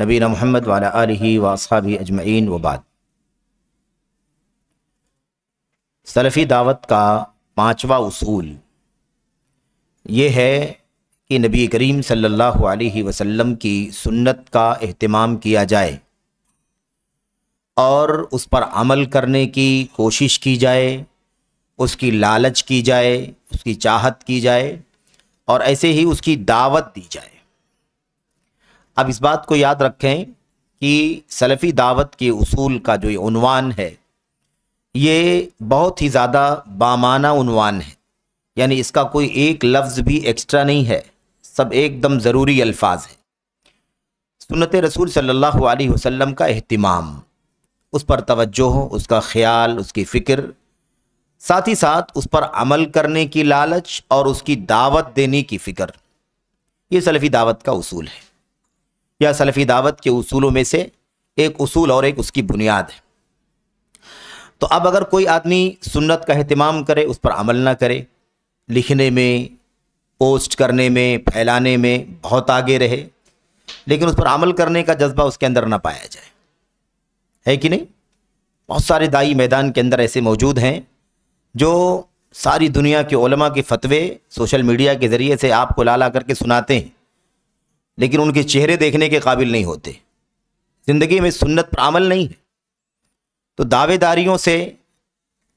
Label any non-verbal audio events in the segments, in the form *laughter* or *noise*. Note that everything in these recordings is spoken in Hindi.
नबीन मोहम्मद वाला आलि भी अजमैन वबाद सलफ़ी दावत का पांचवा उसूल ये है कि नबी करीम सल्लल्लाहु अलैहि वसल्लम की सुन्नत का अहतमाम किया जाए और उस पर अमल करने की कोशिश की जाए उसकी लालच की जाए उसकी चाहत की जाए और ऐसे ही उसकी दावत दी जाए अब इस बात को याद रखें कि सलफ़ी दावत के उसूल का जो येवान है ये बहुत ही ज़्यादा बामाना उनवान है यानी इसका कोई एक लफ्ज़ भी एक्स्ट्रा नहीं है सब एकदम ज़रूरी अल्फाज है सुनत रसूल सल्लल्लाहु अलैहि वसल्लम का अहतमाम उस पर तवज्जो हो उसका ख्याल उसकी फ़िक्र साथ ही साथ उस पर अमल करने की लालच और उसकी दावत देने की फ़िक्र ये सलफ़ी दावत का उसूल है या सलफ़ी दावत के उसूलों में से एक उसूल और एक उसकी बुनियाद है तो अब अगर कोई आदमी सुन्नत का अहतमाम करे उस पर अमल ना करे लिखने में पोस्ट करने में फैलाने में बहुत आगे रहे लेकिन उस पर अमल करने का जज्बा उसके अंदर ना पाया जाए है कि नहीं बहुत सारे दाई मैदान के अंदर ऐसे मौजूद हैं जो सारी दुनिया के ओलमा के फतवे सोशल मीडिया के ज़रिए से आपको लाला करके सुनाते हैं लेकिन उनके चेहरे देखने के काबिल नहीं होते ज़िंदगी में सुन्नत पर अमल नहीं है तो दावेदारियों से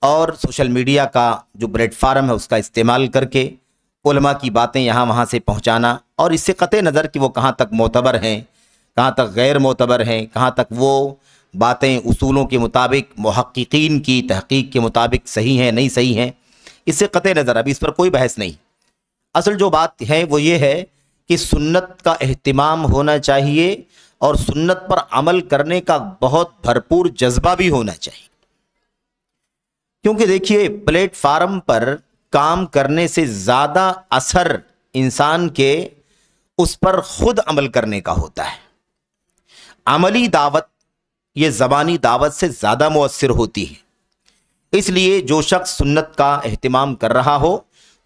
और सोशल मीडिया का जो प्लेटफार्म है उसका इस्तेमाल करके उलमा की बातें यहाँ वहाँ से पहुँचाना और इससे क़त नज़र कि वो कहाँ तक मोतबर हैं कहाँ तक गैर मोतबर हैं कहाँ तक वो बातें उसूलों के मुताबिक महक्कीन की तहकीक के मुताबिक सही हैं नहीं सही हैं इससे क़त नज़र अभी इस पर कोई बहस नहीं असल जो बात है वो ये है कि सुन्नत का अहतमाम होना चाहिए और सुन्नत पर अमल करने का बहुत भरपूर जज्बा भी होना चाहिए क्योंकि देखिए प्लेटफार्म पर काम करने से ज़्यादा असर इंसान के उस पर खुद अमल करने का होता है अमली दावत ये ज़बानी दावत से ज़्यादा मौसर होती है इसलिए जो शख्स सुन्नत का अहतमाम कर रहा हो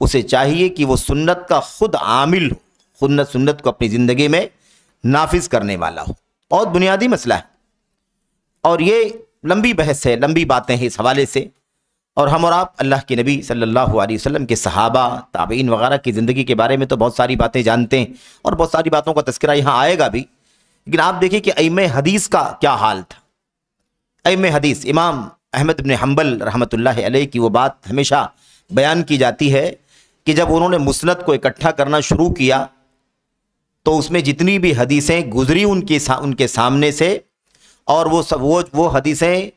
उसे चाहिए कि वो सुन्नत का खुद आमिल हो सुन्नत सुन्नत को अपनी ज़िंदगी में नाफिज करने वाला हो बहुत बुनियादी मसला है और ये लंबी बहस है लंबी बातें हैं इस हवाले से और हम और आप अल्लाह के नबी सल्लल्लाहु अलैहि वसल्लम के सहाबा ताबीन वगैरह की ज़िंदगी के बारे में तो बहुत सारी बातें जानते हैं और बहुत सारी बातों का तस्करा यहाँ आएगा भी लेकिन आप देखिए कि अम हदीस का क्या हाल था अम हदीस इमाम अहमद बिन हम्बल रहमत ला की वो बात हमेशा बयान की जाती है कि जब उन्होंने मुसनत को इकट्ठा करना शुरू किया तो उसमें जितनी भी हदीसें गुजरी उनके सा, उनके सामने से और वो सब वो वो हदीसें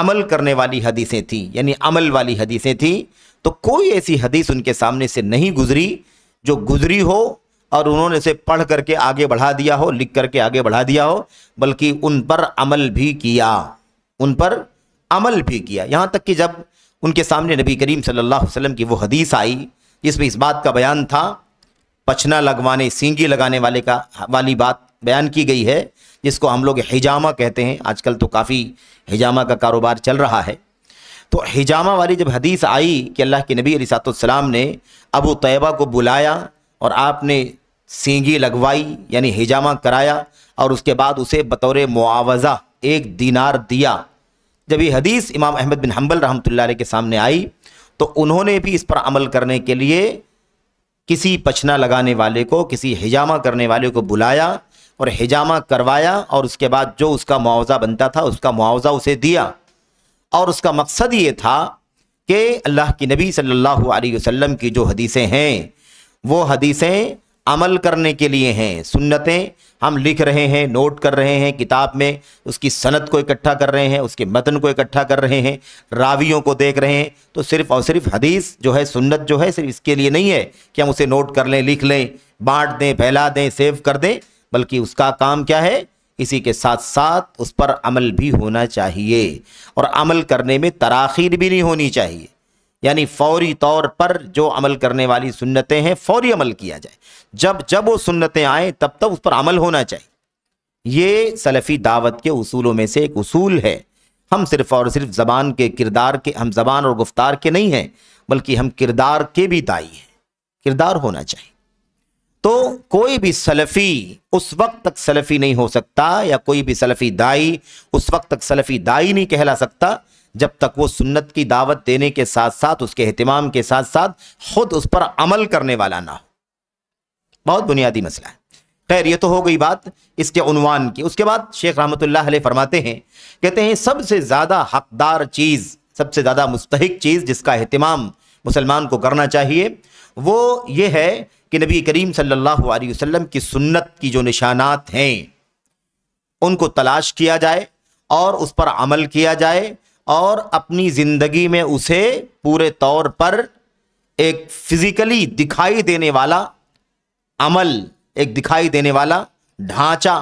अमल करने वाली हदीसें थी यानी अमल वाली हदीसें थी तो कोई ऐसी हदीस उनके सामने से नहीं गुजरी जो गुजरी हो और उन्होंने इसे पढ़ करके आगे बढ़ा दिया हो लिख करके आगे बढ़ा दिया हो बल्कि उन पर अमल भी किया उन पर अमल भी किया यहाँ तक कि जब उनके सामने नबी करीम सल्लल्लाहु अलैहि वसल्लम की वो हदीस आई जिसमें इस बात का बयान था पछना लगवाने सींगी लगाने वाले का वाली बात बयान की गई है जिसको हम लोग हिजामा कहते हैं आजकल तो काफ़ी हिजामा का कारोबार चल रहा है तो हिजामा वाली जब हदीस आई कि अल्लाह के नबी अलीसलाम ने अबू तैयबा को बुलाया और आपने सींगी लगवाई यानी हिजामा कराया और उसके बाद उसे बतौर मुआवज़ा एक दीनार दिया जब ये हदीस इमाम अहमद बिन हम्बल रहमत के सामने आई तो उन्होंने भी इस पर अमल करने के लिए किसी पछना लगाने वाले को किसी हिजामा करने वाले को बुलाया और हिजामा करवाया और उसके बाद जो उसका मुआवजा बनता था उसका मुआवजा उसे दिया और उसका मकसद ये था कि अल्लाह के नबी सल्लल्लाहु अलैहि वसल्लम की जो हदीसें हैं वो हदीसें अमल करने के लिए हैं सुन्नतें हम लिख रहे हैं नोट कर रहे हैं किताब में उसकी सनत को इकट्ठा कर रहे हैं उसके मतन को इकट्ठा कर रहे हैं रावियों को देख रहे हैं तो सिर्फ और सिर्फ हदीस जो है सुन्नत जो है सिर्फ इसके लिए नहीं है कि हम उसे नोट कर लें लिख लें बांट दें फैला दें सेव कर दें बल्कि उसका काम क्या है इसी के साथ साथ उस पर अमल भी होना चाहिए और अमल करने में तराखीर भी नहीं होनी चाहिए यानी फौरी तौर पर जो अमल करने वाली सुन्नतें हैं फौरी अमल किया जाए जब जब वो सुन्नतें आए तब तक उस पर अमल होना चाहिए ये सलफ़ी दावत के उसूलों में से एक उसूल है हम सिर्फ और सिर्फ ज़बान के किरदार के हम ज़बान और गुफ्तार के नहीं हैं बल्कि हम किरदार के भी दाई हैं किरदार होना चाहिए तो कोई भी सलफ़ी उस वक्त तक सलफ़ी नहीं हो सकता या कोई भी सलफ़ी दाई उस वक्त तक सलफ़ी दाई नहीं कहला सकता जब तक वो सुन्नत की दावत देने के साथ साथ उसके अहतमाम के साथ साथ खुद उस पर अमल करने वाला ना हो बहुत बुनियादी मसला है खैर ये तो हो गई बात इसके उनवान की उसके बाद शेख रहमत फरमाते हैं कहते हैं सबसे ज़्यादा हकदार चीज़ सबसे ज़्यादा मुस्तक चीज़ जिसका अहतमाम मुसलमान को करना चाहिए वो ये है कि नबी करीम सल्लल्लाहु अलैहि वसल्लम की सुन्नत की जो निशानात हैं उनको तलाश किया जाए और उस पर अमल किया जाए और अपनी ज़िंदगी में उसे पूरे तौर पर एक फिज़िकली दिखाई देने वाला अमल एक दिखाई देने वाला ढांचा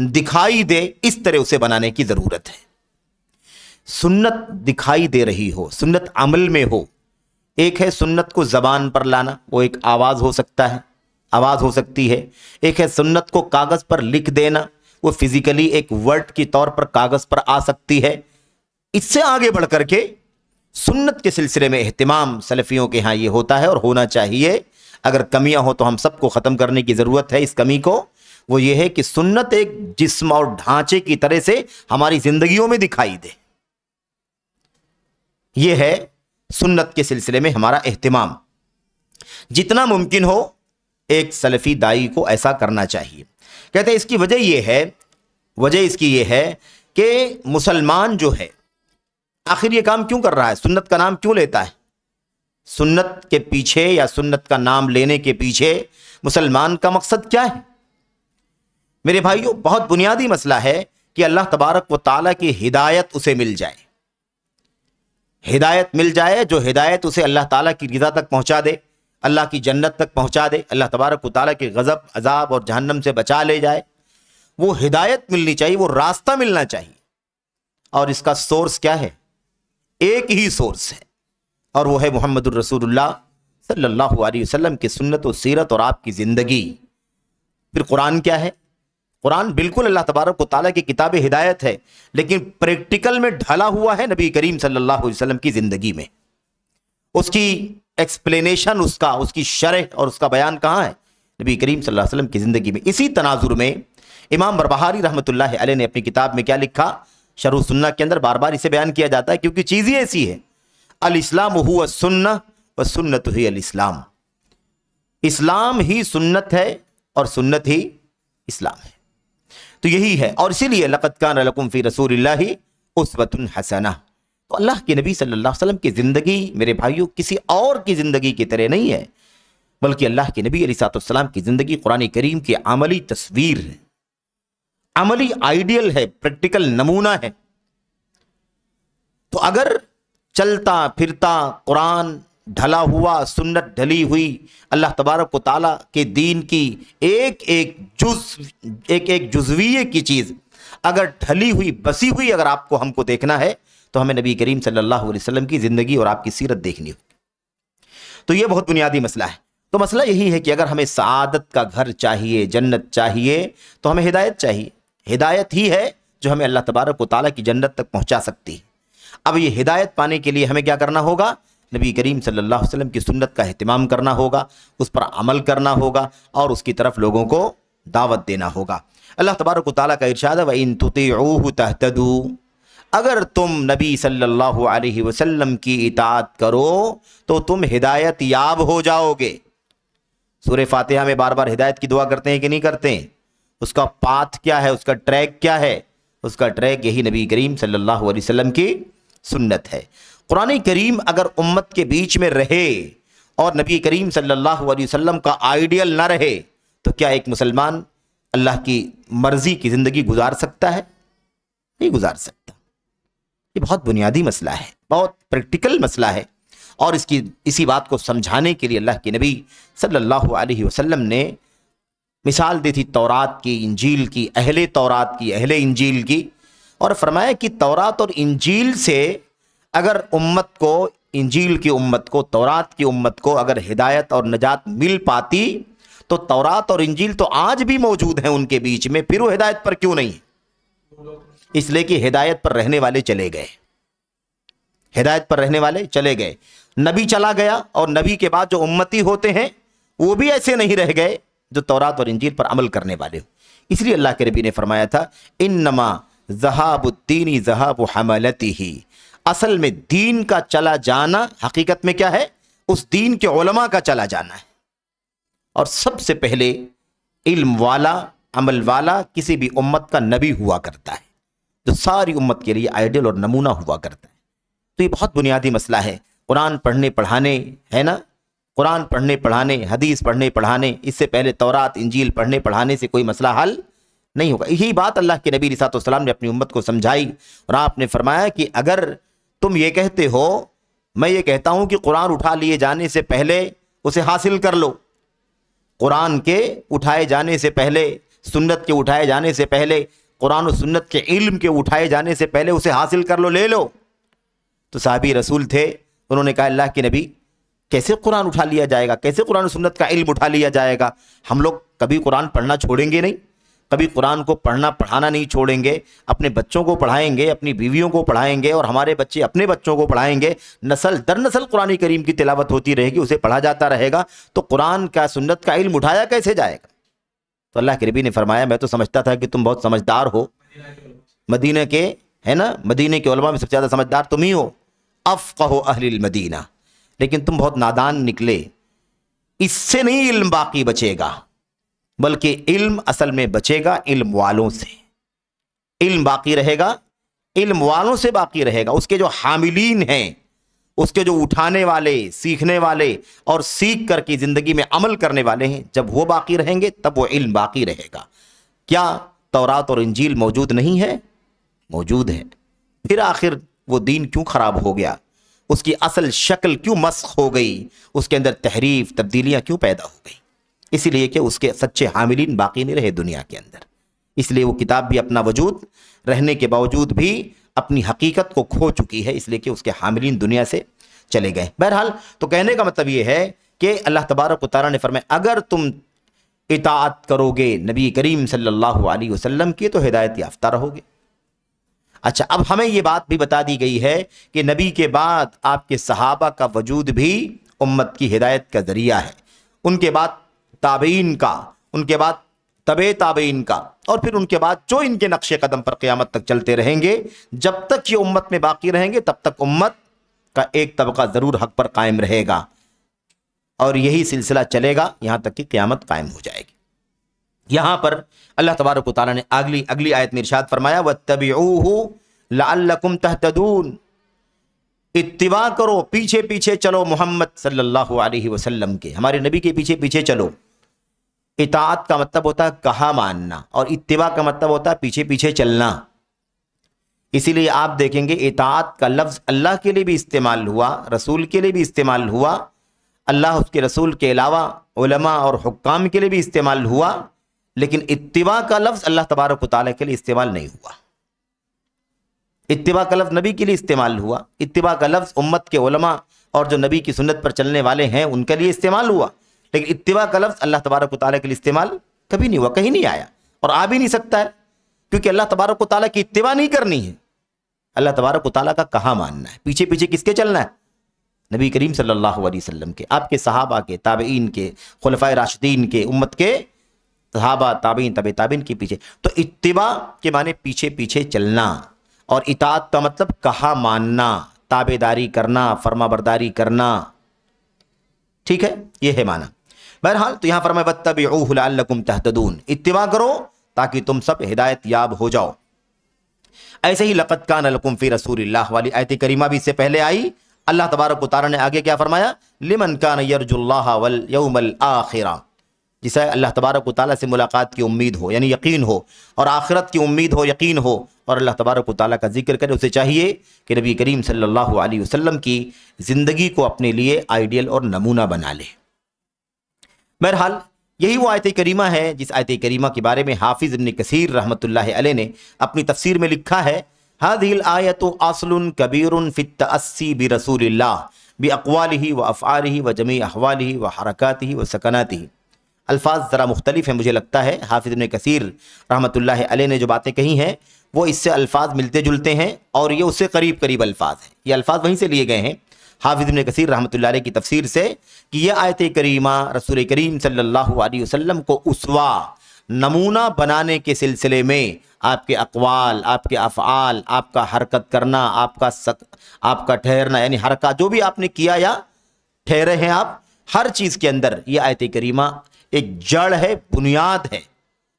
दिखाई दे इस तरह उसे बनाने की ज़रूरत है सुन्नत दिखाई दे रही हो सुन्नत अमल में हो एक है सुन्नत को ज़बान पर लाना वो एक आवाज़ हो सकता है आवाज़ हो सकती है एक है सुन्नत को कागज़ पर लिख देना वो फिज़िकली एक वर्ड के तौर पर कागज़ पर आ सकती है इससे आगे बढ़ करके सुन्नत के सिलसिले में अहतमाम सलफ़ियों के यहाँ ये होता है और होना चाहिए अगर कमियाँ हो तो हम सबको ख़त्म करने की ज़रूरत है इस कमी को वो ये है कि सुन्नत एक जिस्म और ढांचे की तरह से हमारी ज़िंदगियों में दिखाई दे ये है सुन्नत के सिलसिले में हमारा अहतमाम जितना मुमकिन हो एक सलफ़ी दाई को ऐसा करना चाहिए कहते हैं इसकी वजह यह है वजह इसकी यह है कि मुसलमान जो है आखिर ये काम क्यों कर रहा है सुन्नत का नाम क्यों लेता है सुन्नत के पीछे या सुन्नत का नाम लेने के पीछे मुसलमान का मकसद क्या है मेरे भाइयों बहुत बुनियादी मसला है कि अल्लाह तबारक व ताला की हिदायत उसे मिल जाए हिदायत मिल जाए जो हिदायत उसे अल्लाह ताला की रजा तक पहुंचा दे अल्लाह की जन्नत तक पहुंचा दे अल्लाह तबारक ताला के गज़ब अजाब और जहन्नम से बचा ले जाए वो हिदायत मिलनी चाहिए वो रास्ता मिलना चाहिए और इसका सोर्स क्या है एक ही सोर्स है और वो है मोहम्मद रसूलुल्लाह सल्लल्लाहु अलैहि वसल्लम की सुन्नत व सीरत और आपकी ज़िंदगी फिर कुरान क्या है कुरान बिल्कुल अल्लाह तबारक ताली की किताब हिदायत है लेकिन प्रैक्टिकल में ढला हुआ है नबी करीम सल्लल्लाहु अलैहि वसल्लम की ज़िंदगी में उसकी एक्सप्लेनेशन उसका उसकी शरह और उसका बयान कहाँ है नबी करीम सल्लल्लाहु अलैहि वसल्लम की ज़िंदगी में इसी तनाजुर में इमाम बरबहारी अलैह ने अपनी किताब में क्या लिखा शरू सुन्ना के अंदर बार बार इसे बयान किया जाता है क्योंकि चीज़ ही ऐसी है इस्लाम हुआ सुन्ना व सुन्नत ही अल इस्लाम इस्लाम ही सुन्नत है और सुन्नत ही इस्लाम है तो यही है और इसीलिए लक़त कान लकुम फ़ी रसूल उसवतुन हसना तो अल्लाह के नबी सल्लल्लाहु अलैहि वसल्लम की ज़िंदगी मेरे भाइयों किसी और की ज़िंदगी की तरह नहीं है बल्कि अल्लाह के नबी अली सातम की ज़िंदगी कुरानी करीम की आमली तस्वीर है अमली आइडियल है प्रैक्टिकल नमूना है तो अगर चलता फिरता कुरान ढला हुआ सुन्नत ढली हुई अल्लाह तबारक व ताला के दीन की एक एक जुज एक एक जुजवीय की चीज़ अगर ढली हुई बसी हुई अगर आपको हमको देखना है तो हमें नबी करीम सल्लल्लाहु अलैहि वसल्लम की ज़िंदगी और आपकी सीरत देखनी होगी तो ये बहुत बुनियादी मसला है तो मसला यही है कि अगर हमें सआदत का घर चाहिए जन्नत चाहिए तो हमें हिदायत चाहिए हिदायत ही है जो हमें अल्लाह तबारक ताली की जन्नत तक पहुँचा सकती है अब ये हिदायत पाने के लिए हमें क्या करना होगा नबी करीम सल्लल्लाहु अलैहि वसल्लम की सुन्नत का अहतमाम करना होगा उस पर अमल करना होगा और उसकी तरफ लोगों को दावत देना होगा अल्लाह तबारक वाली का इरशाद व इन तुतू तहतदू अगर तुम नबी सल्लल्लाहु अलैहि वसल्लम की इतात करो तो तुम हिदायत याब हो जाओगे सूर्य फातिहा में बार बार हिदायत की दुआ करते हैं कि नहीं करते हैं उसका पाथ क्या है उसका ट्रैक क्या है उसका ट्रैक यही नबी करीम सल्लल्लाहु अलैहि वसल्लम की सुन्नत है कुरान करीम अगर उम्मत के बीच में रहे और नबी करीम सल्लल्लाहु अलैहि वसल्लम का आइडियल ना रहे तो क्या एक मुसलमान अल्लाह की मर्ज़ी की ज़िंदगी गुजार सकता है नहीं गुजार सकता ये बहुत बुनियादी मसला है बहुत प्रैक्टिकल मसला है और इसकी इसी बात को समझाने के लिए अल्लाह के नबी सल्लल्लाहु अलैहि वसल्लम ने मिसाल दी थी तौरात की इंजील की अहले तौरात की अहले इंजील की और फरमाया कि तौरात और इंजील से अगर उम्मत को इंजील की उम्मत को तौरात की उम्मत को अगर हिदायत और नजात मिल पाती तो तौरात और इंजील तो आज भी मौजूद हैं उनके बीच में फिर वो हिदायत पर क्यों नहीं इसलिए कि हिदायत पर रहने वाले चले गए हिदायत पर रहने वाले चले गए नबी चला गया और नबी के बाद जो उम्मती होते हैं वो भी ऐसे नहीं रह गए जो तौरात और इंजील पर अमल करने वाले हो इसलिए अल्लाह के नबी ने फरमाया था इन नमा जहाबुद्दीन जहाब हमलती ही असल में दीन का चला जाना हकीकत में क्या है उस दीन के ओलमा का चला जाना है और सबसे पहले इल्म वाला अमल वाला किसी भी उम्मत का नबी हुआ करता है जो सारी उम्मत के लिए आइडियल और नमूना हुआ करता है तो ये बहुत बुनियादी मसला है कुरान पढ़ने पढ़ाने है ना कुरान पढ़ने पढ़ाने हदीस पढ़ने पढ़ाने इससे पहले तौरात इंजील पढ़ने पढ़ाने से कोई मसला हल नहीं होगा यही बात अल्लाह के नबी रसातम ने अपनी उम्मत को समझाई और आपने फरमाया कि अगर तुम ये कहते हो मैं ये कहता हूँ कि कुरान उठा लिए जाने से पहले उसे हासिल कर लो कुरान के उठाए जाने से पहले सुन्नत के उठाए जाने से पहले कुरान और सुन्नत के इल्म के उठाए जाने से पहले उसे हासिल कर लो ले लो तो साहबी रसूल थे उन्होंने कहा अल्लाह के नबी कैसे कुरान उठा लिया जाएगा कैसे कुरान सुन्नत का इल्म उठा लिया जाएगा हम लोग कभी कुरान पढ़ना छोड़ेंगे नहीं कभी कुरान को पढ़ना पढ़ाना नहीं छोड़ेंगे अपने बच्चों को पढ़ाएंगे अपनी बीवियों को पढ़ाएंगे और हमारे बच्चे अपने बच्चों को पढ़ाएंगे नसल दर नसल कुरान करीम की तिलावत होती रहेगी उसे पढ़ा जाता रहेगा तो कुरान का सुन्नत का इल्म उठाया कैसे जाएगा तो अल्लाह के रबी ने फरमाया मैं तो समझता था कि तुम बहुत समझदार हो मदीना के है ना मदीने के में सबसे ज़्यादा समझदार तुम ही हो अफ़ कहो अहल मदीना लेकिन तुम बहुत नादान निकले इससे नहीं इल्म बाकी बचेगा बल्कि इल्म असल में बचेगा इल्म वालों से इल्म बाकी रहेगा इल्म वालों से बाकी रहेगा उसके जो हामिलीन हैं उसके जो उठाने वाले सीखने वाले और सीख करके ज़िंदगी में अमल करने वाले हैं जब वो बाकी रहेंगे तब वो इल्म बाकी रहेगा क्या तौरात और इंजील मौजूद नहीं है मौजूद है फिर आखिर वो दीन क्यों ख़राब हो गया उसकी असल शक्ल क्यों मस्क हो गई उसके अंदर तहरीफ तब्दीलियाँ क्यों पैदा हो गई इसीलिए कि उसके सच्चे हामिलीन बाकी नहीं रहे दुनिया के अंदर इसलिए वो किताब भी अपना वजूद रहने के बावजूद भी अपनी हकीकत को खो चुकी है इसलिए कि उसके हामिलीन दुनिया से चले गए बहरहाल तो कहने का मतलब ये है कि अल्लाह तबारक तारा ने फरमाया अगर तुम इतात करोगे नबी करीम सल्लल्लाहु अलैहि वसल्लम की तो हिदायत याफ्ता रहोगे अच्छा अब हमें ये बात भी बता दी गई है कि नबी के बाद आपके सहाबा का वजूद भी उम्मत की हिदायत का ज़रिया है उनके बाद ताबीन का उनके बाद तबे ताबीन का और फिर उनके बाद जो इनके नक्श कदम पर क़्यामत तक चलते रहेंगे जब तक ये उम्मत में बाकी रहेंगे तब तक उम्मत का एक तबका ज़रूर हक पर कायम रहेगा और यही सिलसिला चलेगा यहाँ तक कि क़्यामत कायम हो जाएगी यहाँ पर अल्लाह तबारक ने अगली अगली आयत में इर्शाद फरमाया व तबी लाकुम तहतदून इतवा करो पीछे पीछे चलो मोहम्मद सल्लल्लाहु अलैहि वसल्लम के हमारे नबी के पीछे पीछे चलो इतात का मतलब होता है कहा मानना और इतवा का मतलब होता है पीछे पीछे चलना इसीलिए आप देखेंगे इतात का लफ्ज़ अल्लाह के लिए भी इस्तेमाल हुआ रसूल के लिए भी इस्तेमाल हुआ अल्लाह उसके रसूल के अलावा उलमा और हुक्काम के लिए भी इस्तेमाल हुआ लेकिन इतवा का लफ्ज़ अल्लाह तबारक ताली के लिए इस्तेमाल नहीं हुआ इतवा का लफ्ज़ नबी के लिए इस्तेमाल हुआ इतवा का लफ्ज़ उम्मत के उलमा और जो नबी की सुन्नत पर चलने वाले हैं उनके लिए इस्तेमाल हुआ लेकिन इतवा का लफ्ज़ अल्लाह तबारक ताल के लिए इस्तेमाल कभी नहीं हुआ कहीं नहीं आया और आ भी नहीं सकता है क्योंकि अल्लाह तबारक ताली की इतवा नहीं करनी है अल्लाह तबारक ताली का कहाँ मानना है पीछे पीछे किसके चलना है नबी करीम सल्लल्लाहु अलैहि वसल्लम के आपके सहाबा के ताबेन के खलफा राशिदीन के उम्मत के सहाबा ताबीन तब ताबीन के पीछे तो इतबा के माने पीछे पीछे चलना और इतात का मतलब कहा मानना ताबेदारी करना फर्माबरदारी करना ठीक है ये है माना बहरहाल तो यहाँ फरमाए तबीम तहतदून इतवा करो ताकि तुम सब हिदायत याब हो जाओ ऐसे ही लकत का नकुम फिर रसूल वाली आयत करीमा भी इससे पहले आई अल्लाह तबारक उतारा ने आगे क्या फरमाया लिमन का यरजुल्ला वल यौमल आखिरा जिसे अल्लाह तबारक ताली से मुलाकात की उम्मीद हो यानी यकीन हो और आखिरत की उम्मीद हो यकीन हो और अल्लाह तबारक ताली का जिक्र करे उसे चाहिए कि नबी करीम सल्लल्लाहु अलैहि वसल्लम की ज़िंदगी को अपने लिए आइडियल और नमूना बना ले बहरहाल यही वो आयत करीमा है जिस आयत करीमा के बारे में हाफिज़ इबन कसर रहमत ने अपनी तफसीर में लिखा है हादिल आयत असलन कबीर फ़ितअसी बी रसूल बी अकवाल ही व अफ़ाल ही व जमी अहवाल ही व हरकत ही व सकनात ही अल्फाज ज़रा मुख्तलिफ हैं मुझे लगता है हाफिज़ इबन कसीर रहमतुल्लाह ला ने जो बातें कही हैं वो इससे अल्फाज मिलते जुलते हैं और ये उससे करीब करीब अल्फाज हैं ये अल्फाज वहीं से लिए गए हैं हाफिज़ इबन कसीर रहमत की तफसीर से कि यह आयत करीमा रसूल करीम सल्ला वसम को उसवा नमूना बनाने के सिलसिले में आपके अकवाल आपके अफ़ाल आपका हरकत करना आपका सक, आपका ठहरना यानी हरकत जो भी आपने किया या ठहरे हैं आप हर चीज़ के अंदर ये आयत करीमा एक जड़ है बुनियाद है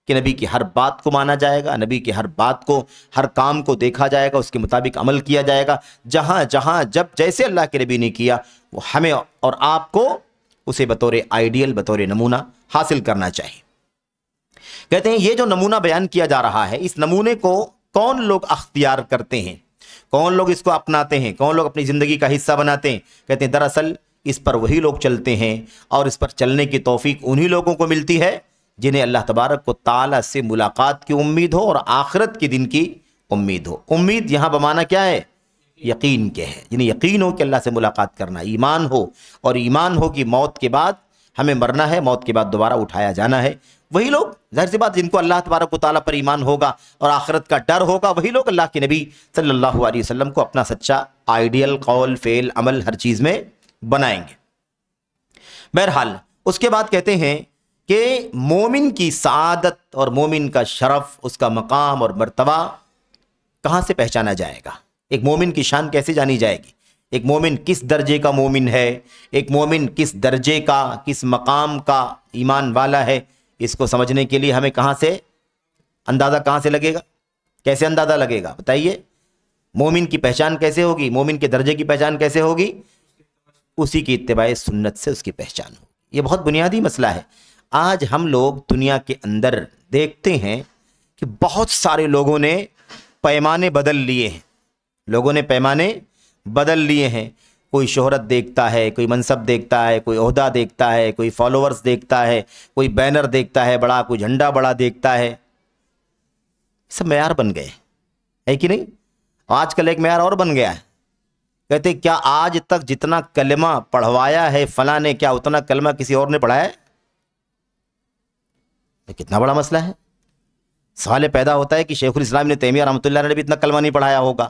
कि नबी की हर बात को माना जाएगा नबी की हर बात को हर काम को देखा जाएगा उसके मुताबिक अमल किया जाएगा जहाँ जहां जब जैसे अल्लाह के नबी ने किया वो हमें और आपको उसे बतौर आइडियल बतौर नमूना हासिल करना चाहिए कहते हैं ये जो नमूना बयान किया जा रहा है इस नमूने को कौन लोग अख्तियार करते हैं कौन लोग इसको अपनाते हैं कौन लोग अपनी ज़िंदगी का हिस्सा बनाते हैं कहते हैं दरअसल इस पर वही लोग चलते हैं और इस पर चलने की तोफ़ी उन्हीं लोगों को मिलती है जिन्हें अल्लाह तबारक को ताला से मुलाकात की उम्मीद हो और आखरत के दिन की उम्मीद हो उम्मीद यहाँ बमाना क्या है यकीन के है जिन्हें यकीन हो कि अल्लाह से मुलाकात करना ईमान हो और ईमान हो कि मौत के बाद हमें मरना है मौत के बाद दोबारा उठाया जाना है वही लोग जाहिर सी बात जिनको अल्लाह तबारक ताली पर ईमान होगा और आखरत का डर होगा वही लोग अल्लाह के नबी सल्लल्लाहु अलैहि वसल्लम को अपना सच्चा आइडियल कौल फ़ेल अमल हर चीज़ में बनाएंगे बहरहाल उसके बाद कहते हैं कि मोमिन की सादत और मोमिन का शरफ उसका मकाम और मरतबा कहाँ से पहचाना जाएगा एक मोमिन की शान कैसे जानी जाएगी एक मोमिन किस दर्जे का मोमिन है एक मोमिन किस दर्जे का किस मकाम का ईमान वाला है इसको समझने के लिए हमें कहाँ से अंदाज़ा कहाँ से लगेगा कैसे अंदाज़ा लगेगा बताइए मोमिन की पहचान कैसे होगी मोमिन के दर्जे की पहचान कैसे होगी उसी की इतबाय सुन्नत से उसकी पहचान हो ये बहुत बुनियादी मसला है आज हम लोग दुनिया के अंदर देखते हैं कि बहुत सारे लोगों ने पैमाने बदल लिए हैं लोगों ने पैमाने बदल लिए हैं कोई शोहरत देखता है कोई मनसब देखता है कोई अहदा देखता है कोई फॉलोअर्स देखता है कोई बैनर देखता है बड़ा कोई झंडा बड़ा देखता है सब मैार बन गए है कि नहीं आजकल एक मैार और बन गया है कहते क्या आज तक जितना कलमा पढ़वाया है फला ने क्या उतना कलमा किसी और ने पढ़ाया है कितना बड़ा मसला है सवाल पैदा होता है कि शेखुल इस्लाम ने तैमिया रहमत ने भी इतना कलमा नहीं पढ़ाया होगा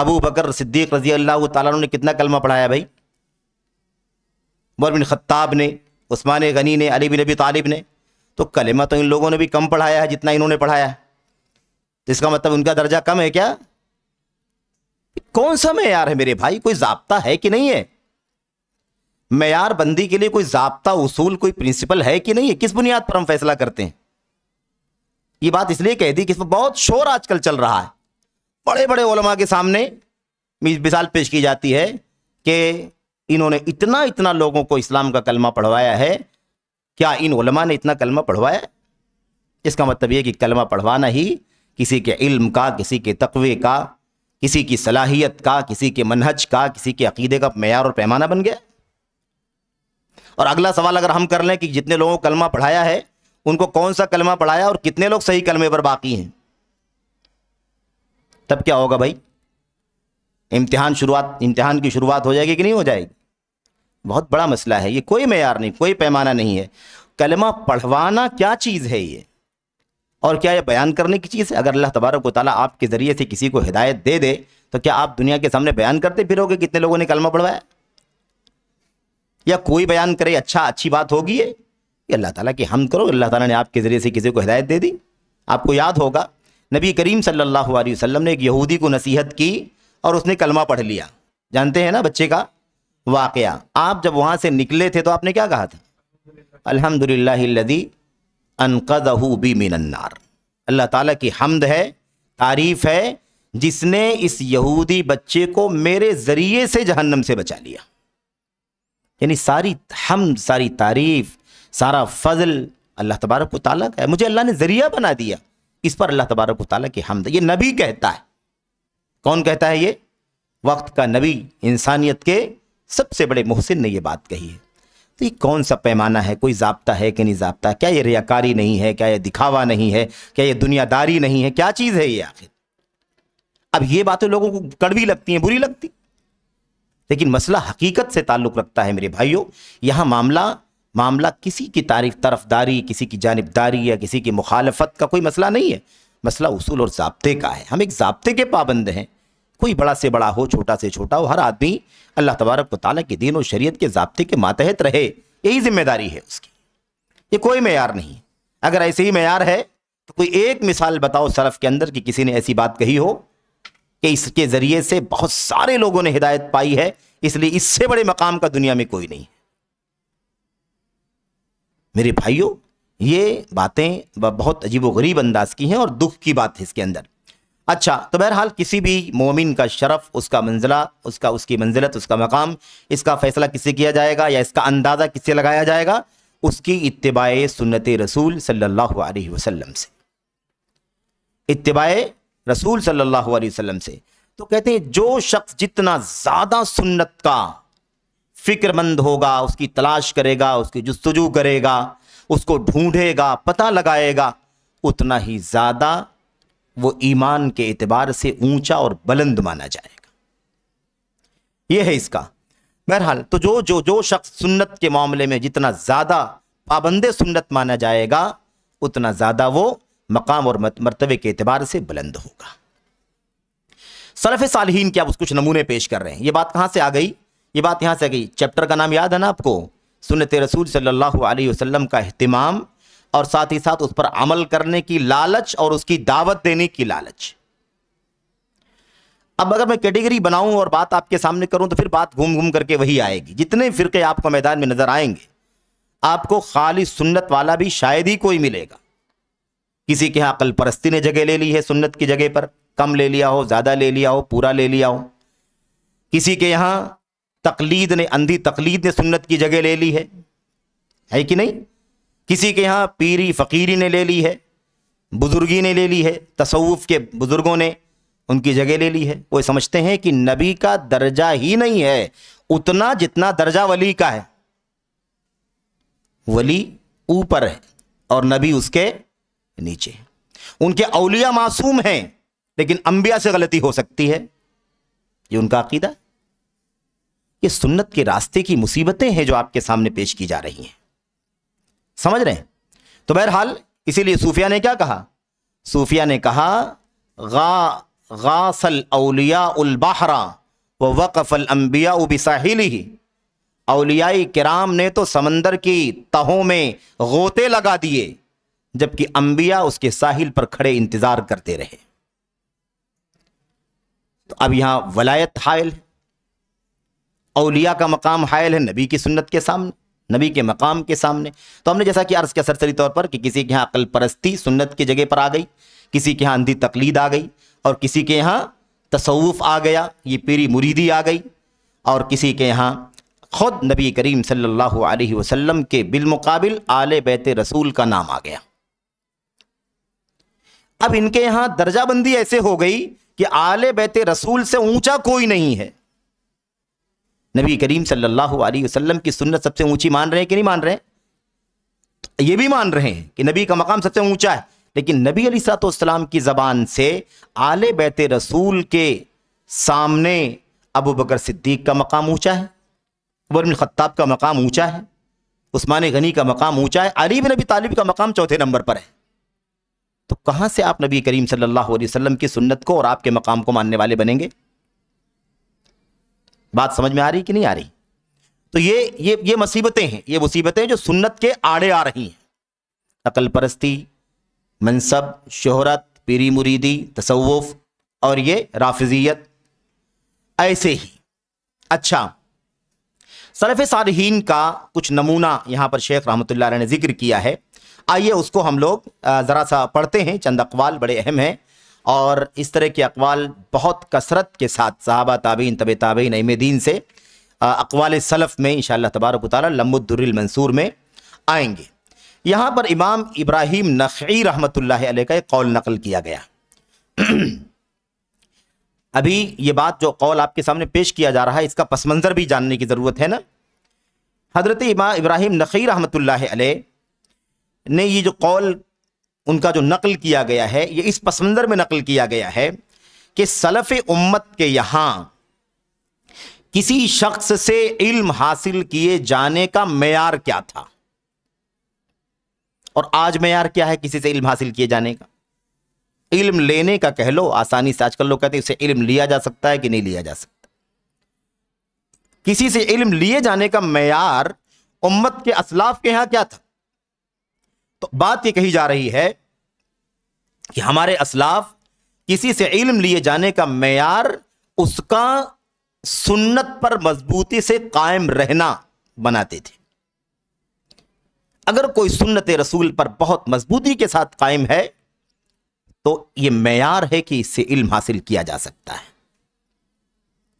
अबू बकर सिद्दीक रजी अल्लाह तु ने कितना कलमा पढ़ाया भाई उमर बिन खत्ताब ने उस्मान गनी ने अली बिन अबी तालिब ने तो कलमा तो इन लोगों ने भी कम पढ़ाया है जितना इन्होंने पढ़ाया है तो इसका मतलब उनका दर्जा कम है क्या कौन सा मैार है मेरे भाई कोई जाप्ता है कि नहीं है मैार बंदी के लिए कोई जाप्ता उसूल कोई प्रिंसिपल है कि नहीं है किस बुनियाद पर हम फैसला करते हैं ये बात इसलिए कह दी कि इसमें बहुत शोर आजकल चल रहा है बड़े बड़े ओलमा के सामने मिसाल पेश की जाती है कि इन्होंने इतना इतना लोगों को इस्लाम का कलमा पढ़वाया है क्या इन ओलमा ने इतना कलमा पढ़वाया इसका मतलब यह कि कलमा पढ़वाना ही किसी के इल्म का किसी के तकवे का किसी की सलाहियत का किसी के मनहज का किसी के अकीदे का मैार और पैमाना बन गया और अगला सवाल अगर हम कर लें कि जितने लोगों को कलमा पढ़ाया है उनको कौन सा कलमा पढ़ाया और कितने लोग सही कलमे पर बाकी हैं तब क्या होगा भाई इम्तिहान शुरुआत इम्तिहान की शुरुआत हो जाएगी कि नहीं हो जाएगी बहुत बड़ा मसला है ये कोई मैार नहीं कोई पैमाना नहीं है कलमा पढ़वाना क्या चीज़ है ये और क्या यह बयान करने की चीज़ है अगर अल्लाह तबारक वाली आपके ज़रिए से किसी को हिदायत दे दे तो क्या आप दुनिया के सामने बयान करते फिरोगे कितने लोगों ने कलमा पढ़वाया या कोई बयान करे अच्छा अच्छी बात होगी ये अल्लाह ताला की हम करो अल्लाह ताला ने आपके ज़रिए से किसी को हिदायत दे दी आपको याद होगा नबी करीम सल्लल्लाहु अलैहि वसल्लम ने एक यहूदी को नसीहत की और उसने कलमा पढ़ लिया जानते हैं ना बच्चे का वाक़ आप जब वहाँ से निकले थे तो आपने क्या कहा था अलहमदिल्लादी अनकदहू बी मिनन्नार अल्लाह ताला की हमद है तारीफ़ है जिसने इस यहूदी बच्चे को मेरे ज़रिए से जहन्नम से बचा लिया यानी सारी हम सारी तारीफ़ सारा फजल अल्लाह तबारक ताली का है मुझे अल्लाह ने ज़रिया बना दिया इस पर अल्लाह तबारक ताली की हमद ये नबी कहता है कौन कहता है ये वक्त का नबी इंसानियत के सबसे बड़े मोहसिन ने ये बात कही है तो ये कौन सा पैमाना है कोई जबता है कि नहीं जबता क्या ये रियाकारी नहीं है क्या ये दिखावा नहीं है क्या ये दुनियादारी नहीं है क्या चीज़ है ये आखिर अब ये बातें लोगों को कड़वी लगती हैं बुरी लगती लेकिन मसला हकीकत से ताल्लुक़ रखता है मेरे भाइयों यहाँ मामला मामला किसी की तारीफ तरफदारी किसी की जानबदारी या किसी की मुखालफत का कोई मसला नहीं है मसला उसूल और जबते का है हम एक जबते के पाबंद हैं कोई बड़ा से बड़ा हो छोटा से छोटा हो हर आदमी अल्लाह तबारक ताली के दिन और शरीयत के जबते के मातहत रहे यही जिम्मेदारी है उसकी ये कोई मैार नहीं अगर ऐसे ही मैार है तो कोई एक मिसाल बताओ सरफ के अंदर कि किसी ने ऐसी बात कही हो कि इसके ज़रिए से बहुत सारे लोगों ने हिदायत पाई है इसलिए इससे बड़े मकाम का दुनिया में कोई नहीं है मेरे भाइयों ये बातें बहुत अजीब व गरीब अंदाज की हैं और दुख की बात है इसके अंदर अच्छा तो बहरहाल किसी भी मोमिन का शरफ उसका मंजिला उसका उसकी मंजिलत उसका मकाम इसका फ़ैसला किससे किया जाएगा या इसका अंदाज़ा किससे लगाया जाएगा उसकी इतबाय सुन्नत रसूल सल्लल्लाहु अलैहि वसल्लम से इतबाय रसूल सल्लल्लाहु अलैहि वसल्लम से तो कहते हैं जो शख्स जितना ज़्यादा सुन्नत का फ़िक्रमंद होगा उसकी तलाश करेगा उसकी जस्तजू करेगा उसको ढूंढेगा पता लगाएगा उतना ही ज़्यादा वो ईमान के एतबार से ऊंचा और बुलंद माना जाएगा यह है इसका बहरहाल तो जो जो जो शख्स सुन्नत के मामले में जितना ज़्यादा पाबंद सुन्नत माना जाएगा उतना ज़्यादा वो मकाम और मरतबे के अतबार से बुलंद होगा सलफ़ सालहीन के आप उस कुछ नमूने पेश कर रहे हैं ये बात कहां से आ गई ये बात यहाँ से आ गई चैप्टर का नाम याद है ना आपको सुनत रसूल सल्लल्लाहु अलैहि वसल्लम का अहतमाम और साथ ही साथ उस पर अमल करने की लालच और उसकी दावत देने की लालच अब अगर मैं कैटेगरी बनाऊं और बात आपके सामने करूं तो फिर बात घूम घूम करके वही आएगी जितने फिरके आपको मैदान में नजर आएंगे आपको खाली सुन्नत वाला भी शायद ही कोई मिलेगा किसी के यहां कल परस्ती ने जगह ले ली है सुन्नत की जगह पर कम ले लिया हो ज़्यादा ले लिया हो पूरा ले लिया हो किसी के यहां तकलीद ने अंधी तकलीद ने सुन्नत की जगह ले ली है है कि नहीं किसी के यहाँ पीरी फ़कीरी ने ले ली है बुज़ुर्गी ने ले ली है तसवुफ़ के बुज़ुर्गों ने उनकी जगह ले ली है वो समझते हैं कि नबी का दर्जा ही नहीं है उतना जितना दर्जा वली का है वली ऊपर है और नबी उसके नीचे उनके अलिया मासूम हैं लेकिन अंबिया से गलती हो सकती है ये उनका अकीदा ये सुन्नत के रास्ते की मुसीबतें हैं जो आपके सामने पेश की जा रही हैं समझ रहे हैं तो बहरहाल इसीलिए सूफिया ने क्या कहा सूफिया ने कहा गा गासल अलिया उलबाहरा व वक़फ़ल अम्बिया उबी ही अलियाई कराम ने तो समंदर की तहों में गोते लगा दिए जबकि अंबिया उसके साहिल पर खड़े इंतजार करते रहे तो अब यहां वलायत हायल है अलिया का मकाम हायल है नबी की सुन्नत के सामने नबी के मकाम के सामने तो हमने जैसा कि अर्ज़ किया सरसरी तौर पर कि किसी के यहाँ अकल परस्ती सुन्नत की जगह पर आ गई किसी के यहाँ अंधी तकलीद आ गई और किसी के यहाँ तसवुफ़ आ गया ये पीरी मुरीदी आ गई और किसी के यहाँ ख़ुद नबी करीम सल्लल्लाहु अलैहि वसल्लम के बिलमुकाबिल आले बैत रसूल का नाम आ गया अब इनके यहाँ दर्जाबंदी ऐसे हो गई कि आले बैत रसूल से ऊंचा कोई नहीं है नबी करीम सल्लल्लाहु अलैहि वसल्लम की सुन्नत सबसे ऊंची मान रहे हैं कि नहीं मान रहे हैं ये भी मान रहे हैं कि नबी का मकाम सबसे ऊंचा है लेकिन नबी अली सलाम की ज़बान से आले बैत रसूल के सामने अबू बकर सिद्दीक का मकाम ऊँचा है उमर ख़त्ताब का मकाम ऊँचा है उस्मान गनी का मकाम ऊँचा है अली नबी तालिब का मकाम चौथे नंबर पर है तो कहाँ से आप नबी करीम सल्लल्लाहु अलैहि वसल्लम की सुन्नत को और आपके मकाम को मानने वाले बनेंगे बात समझ में आ रही कि नहीं आ रही तो ये ये ये मुसीबतें हैं ये मुसीबतें जो सुन्नत के आड़े आ रही हैं अकल परस्ती मनसब शोहरत पीरी मुरीदी तसवुफ़ और ये राफिजियत ऐसे ही अच्छा सरफ सारहीन का कुछ नमूना यहाँ पर शेख रहमतुल्लाह ने जिक्र किया है आइए उसको हम लोग ज़रा सा पढ़ते हैं चंद अकवाल बड़े अहम हैं और इस तरह के अकवाल बहुत कसरत के साथ साहबा ताबीन तब ताबीन इम दीन से अकवाल सलफ़ में इन तबारक ताली मंसूर में आएंगे यहाँ पर इमाम इब्राहिम नफ़ी रहमत का एक कौल नकल किया गया *clears throat* अभी ये बात जो कौल आपके सामने पेश किया जा रहा है इसका पस मंज़र भी जानने की ज़रूरत है ना हज़रत इमाम इब्राहिम नफ़ी रहमत ने ये जो कौल उनका जो नकल किया गया है ये इस पसंदर में नकल किया गया है कि सलफ़ उम्मत के यहां किसी शख्स से इल्म हासिल किए जाने का मैार क्या था और आज मैार क्या है किसी से इल्म हासिल किए जाने का इल्म लेने का कह लो आसानी से आजकल लोग कहते हैं उसे इल्म लिया जा सकता है कि नहीं लिया जा सकता किसी से इल्म लिए जाने का मैार उम्मत के असलाफ के यहां क्या था तो बात यह कही जा रही है कि हमारे असलाफ किसी से इल्म लिए जाने का मैार उसका सुन्नत पर मजबूती से कायम रहना बनाते थे अगर कोई सुन्नत रसूल पर बहुत मजबूती के साथ कायम है तो यह मैार है कि इससे इल्म हासिल किया जा सकता है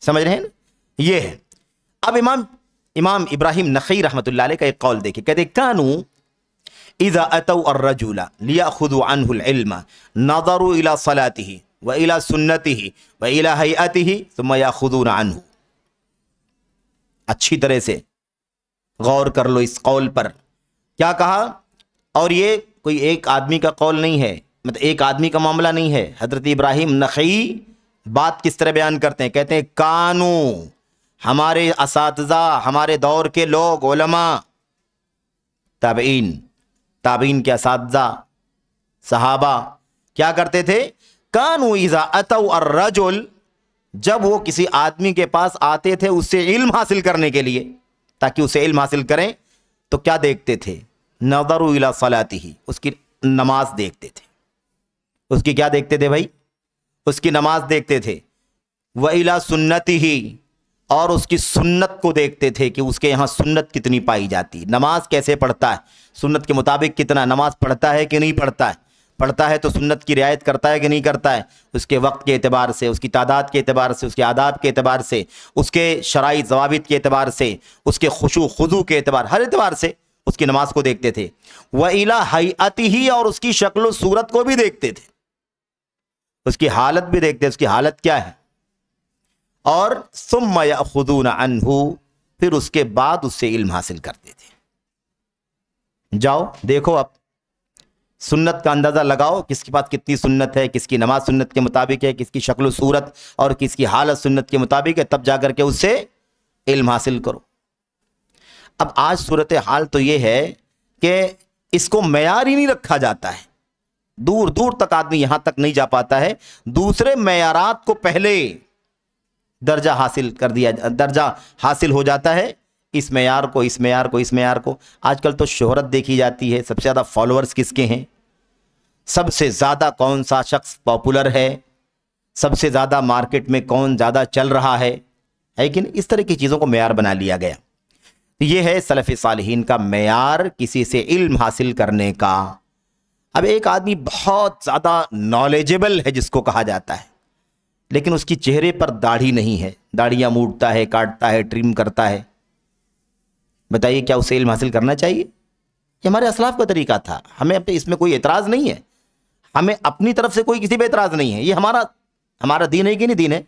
समझ रहे हैं यह है अब इमाम इमाम इब्राहिम नकी रहमत का एक कौल देखे कहते कानू इज़ा अतरजूला लिया खुद عنه العلم نظروا सलाती व इला سنته व इला ثم तुम عنه अच्छी तरह से गौर कर लो इस कौल पर क्या कहा और ये कोई एक आदमी का कौल नहीं है मतलब एक आदमी का मामला नहीं है हज़रत इब्राहिम नखई बात किस तरह बयान करते हैं कहते हैं कानू हमारे इस हमारे दौर के लोग ओलमा तबीन ताबीन के इस सहाबा क्या करते थे कानू ईजा अतव और रजुल जब वो किसी आदमी के पास आते थे उससे इल्म हासिल करने के लिए ताकि उसे इल्म हासिल करें तो क्या देखते थे नजर उला सलाती ही उसकी नमाज देखते थे उसकी क्या देखते थे भाई उसकी नमाज देखते थे व इला सुन्नति ही और उसकी सुन्नत को देखते थे कि उसके यहाँ सुन्नत कितनी पाई जाती नमाज कैसे पढ़ता है सुन्नत के मुताबिक कितना नमाज पढ़ता है कि नहीं पढ़ता है पढ़ता है तो सुन्नत की रियायत करता है कि नहीं करता है उसके वक्त के अतबार से उसकी तादाद के अतबार से उसके आदाब के अतबार से उसके शराइ जवाबित के अतबार से उसके खुशू के अतबार हर एतबार से उसकी नमाज को देखते थे वह इला हयाती ही और उसकी शक्ल सूरत को भी देखते थे उसकी हालत भी देखते उसकी हालत क्या है और सुमया खुदून अनहू फिर उसके बाद उससे इल्म हासिल करते थे जाओ देखो अब सुन्नत का अंदाज़ा लगाओ किसके पास कितनी सुन्नत है किसकी नमाज सुन्नत के मुताबिक है किसकी शक्ल सूरत और किसकी हालत सुन्नत के मुताबिक है तब जाकर के उससे इल्म हासिल करो अब आज सूरत हाल तो ये है कि इसको मैार ही नहीं रखा जाता है दूर दूर तक आदमी यहाँ तक नहीं जा पाता है दूसरे मैारात को पहले दर्जा हासिल कर दिया दर्जा हासिल हो जाता है इस मैार को इस मैार को इस मैार को आजकल तो शोहरत देखी जाती है सबसे ज़्यादा फॉलोअर्स किसके हैं सबसे ज़्यादा कौन सा शख्स पॉपुलर है सबसे ज़्यादा मार्केट में कौन ज़्यादा चल रहा है लेकिन इस तरह की चीज़ों को मैार बना लिया गया ये है सलफ़ सालीन का मैार किसी से इल्म हासिल करने का अब एक आदमी बहुत ज़्यादा नॉलेजेबल है जिसको कहा जाता है लेकिन उसकी चेहरे पर दाढ़ी नहीं है दाढ़ियाँ मूटता है काटता है ट्रिम करता है बताइए क्या उसे इल्म हासिल करना चाहिए ये हमारे असलाफ का तरीका था हमें इसमें कोई एतराज़ नहीं है हमें अपनी तरफ से कोई किसी पर एतराज़ नहीं है ये हमारा हमारा दीन है कि नहीं दीन है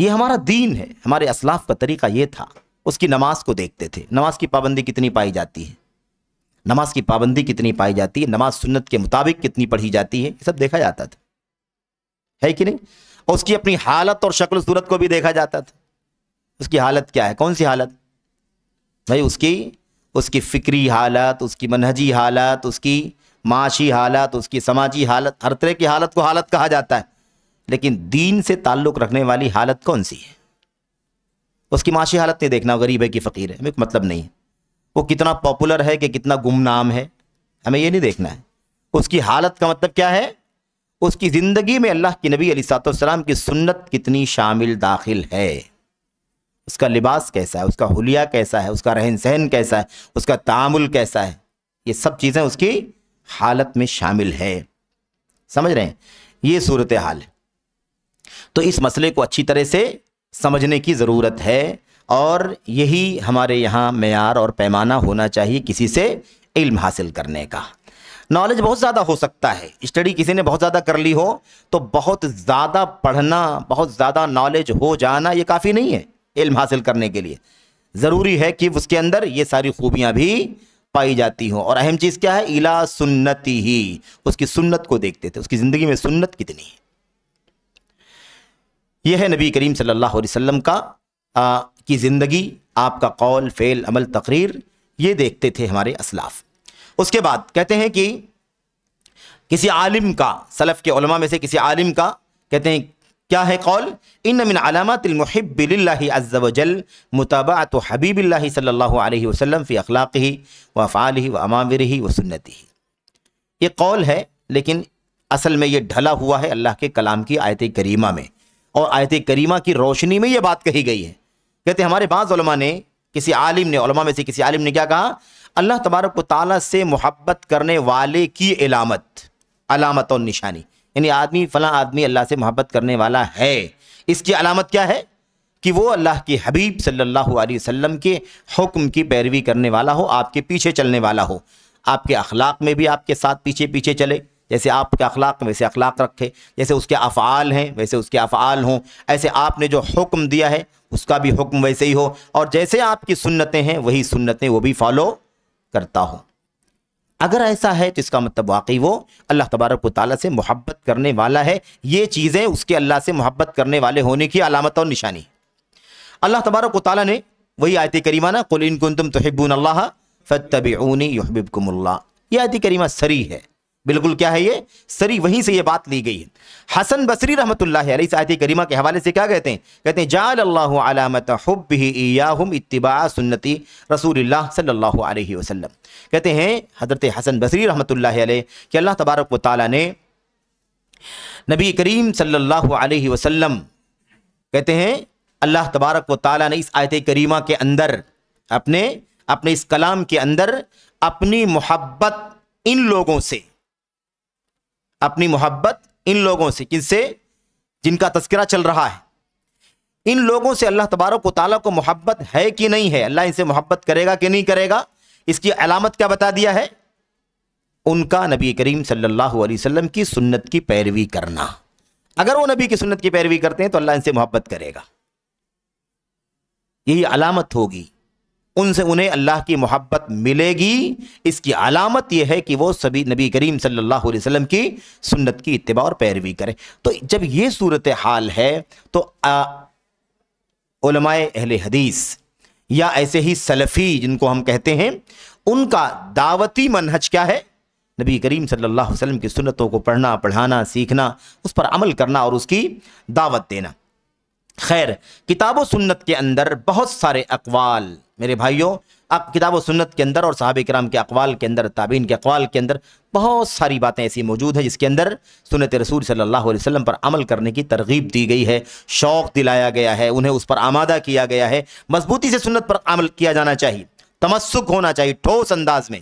ये हमारा दीन है हमारे असलाफ का तरीका ये था उसकी नमाज को देखते थे नमाज की पाबंदी कितनी पाई जाती है नमाज की पाबंदी कितनी पाई जाती है नमाज सुन्नत के मुताबिक कितनी पढ़ी जाती है ये सब देखा जाता था है कि नहीं और उसकी अपनी हालत और शक्ल सूरत को भी देखा जाता था उसकी हालत क्या है कौन सी हालत भाई उसकी उसकी फ़िक्री हालत उसकी मनहजी हालत उसकी माशी हालत उसकी समाजी हालत हर तरह की हालत को हालत कहा जाता है लेकिन दीन से ताल्लुक़ रखने वाली हालत कौन सी है उसकी माशी हालत नहीं देखना गरीब है कि फ़कीर है हमें मतलब नहीं है वो कितना पॉपुलर है कि कितना गुमनाम है हमें ये नहीं देखना है उसकी हालत का मतलब क्या है उसकी ज़िंदगी में अल्लाह के नबी अलीसलाम की सुन्नत कितनी शामिल दाखिल है उसका लिबास कैसा है उसका हुलिया कैसा है उसका रहन सहन कैसा है उसका तामुल कैसा है ये सब चीज़ें उसकी हालत में शामिल है समझ रहे हैं ये सूरत हाल है तो इस मसले को अच्छी तरह से समझने की ज़रूरत है और यही हमारे यहाँ मैार और पैमाना होना चाहिए किसी से इल्म हासिल करने का नॉलेज बहुत ज़्यादा हो सकता है स्टडी किसी ने बहुत ज़्यादा कर ली हो तो बहुत ज़्यादा पढ़ना बहुत ज़्यादा नॉलेज हो जाना ये काफ़ी नहीं है इल्म हासिल करने के लिए ज़रूरी है कि उसके अंदर ये सारी खूबियाँ भी पाई जाती हों और अहम चीज़ क्या है इला सुन्नति ही उसकी सुन्नत को देखते थे उसकी ज़िंदगी में सुन्नत कितनी है यह है नबी करीम सल्लल्लाहु अलैहि वसल्लम का आ, की ज़िंदगी आपका कौल फ़ेल अमल तकरीर ये देखते थे हमारे असलाफ़ उसके बाद कहते हैं कि किसी आलिम का सलफ़ के उलमा में से किसी आलिम का कहते हैं क्या है कौल इन मिन अलामतमहबिल्ला अज़्ज़वजल मुताबात हबीबिल्ला सल्ला वसलम फ़ी अखलाक़ ही व फ़ाल ही व अमामिर ही व सुन्नति ही ये कौल है लेकिन असल में ये ढला हुआ है अल्लाह के कलाम की आयत करीमा में और आयत करीमा की रोशनी में ये बात कही गई है कहते हमारे बाज़ ने किसी आलिम ने में से किसी आलिम ने क्या कहा अल्लाह तबारक ताली से मोहब्बत करने वाले की अलामत अलामत और निशानी यानी आदमी फ़ला आदमी अल्लाह से मोहब्बत करने वाला है इसकी अलामत क्या है कि वो अल्लाह के हबीब सल्लल्लाहु अलैहि वसल्लम के हुक्म की पैरवी करने वाला हो आपके पीछे चलने वाला हो आपके अखलाक में भी आपके साथ पीछे पीछे चले जैसे आपके अखलाक वैसे अखलाक रखे जैसे उसके अफ़ाल हैं वैसे उसके अफ़ाल हों ऐसे आपने जो हुक्म दिया है उसका भी हुक्म वैसे ही हो और जैसे आपकी सुन्नतें हैं वही सुन्नतें वो भी फॉलो करता हूँ अगर ऐसा है तो इसका मतलब वाकई वो अल्लाह तबारक ताली से मोहब्बत करने वाला है ये चीज़ें उसके अल्लाह से मोहब्बत करने वाले होने की अलामत और निशानी अल्लाह तबारक ताली ने वही आयत करीमाना कुल इनकुन तुम फत अल्लाह ऊनी यूहबिबकुमल्ला ये आयत करीमा सरी है बिल्कुल क्या है ये सरी वहीं से ये बात ली गई है हसन बसरी रहमत आयत करीमा के हवाले से क्या कहते हैं कहते हैं जाल अल्लामत हब्बियाम इतबा सुन्नति रसूल सल्ला वसलम कहते हैं हज़रत हसन बसरी रहमत कि अल्लाह तबारक वाली ने नबी करीम सल्ला वसम कहते हैं अल्लाह तबारक वाली ने इस आयत करीमा के अंदर अपने अपने इस कलाम के अंदर अपनी मोहब्बत इन लोगों से अपनी मोहब्बत इन लोगों से किनसे जिनका तस्करा चल रहा है इन लोगों से अल्लाह तबारक ताला को मोहब्बत है कि नहीं है अल्लाह इनसे मोहब्बत करेगा कि नहीं करेगा इसकी अलामत क्या बता दिया है उनका नबी करीम सल्लल्लाहु अलैहि वसल्लम की सुन्नत की पैरवी करना अगर वो नबी की सुन्नत की पैरवी करते हैं तो अल्लाह इनसे मोहब्बत करेगा यही अलामत होगी उनसे उन्हें अल्लाह की मोहब्बत मिलेगी इसकी अलामत यह है कि वो सभी नबी करीम सल्लल्लाहु अलैहि वसल्लम की सुन्नत की इतबा और पैरवी करें तो जब ये सूरत हाल है तो अहल हदीस या ऐसे ही सलफ़ी जिनको हम कहते हैं उनका दावती मनहज क्या है नबी करीम सल्लल्लाहु अलैहि वसल्लम की सुन्नतों को पढ़ना पढ़ाना सीखना उस पर अमल करना और उसकी दावत देना खैर किताब सुन्नत के अंदर बहुत सारे अकवाल मेरे भाइयों आप किताब व सुन्नत के अंदर और साहब कराम के अकवाल के अंदर ताबीन के अकवाल के अंदर बहुत सारी बातें ऐसी मौजूद हैं जिसके अंदर सुनत रसूल सल्लल्लाहु अलैहि वसल्लम पर अमल करने की तरगीब दी गई है शौक़ दिलाया गया है उन्हें उस पर आमादा किया गया है मजबूती से सुनत पर अमल किया जाना चाहिए तमस्क होना चाहिए ठोस अंदाज में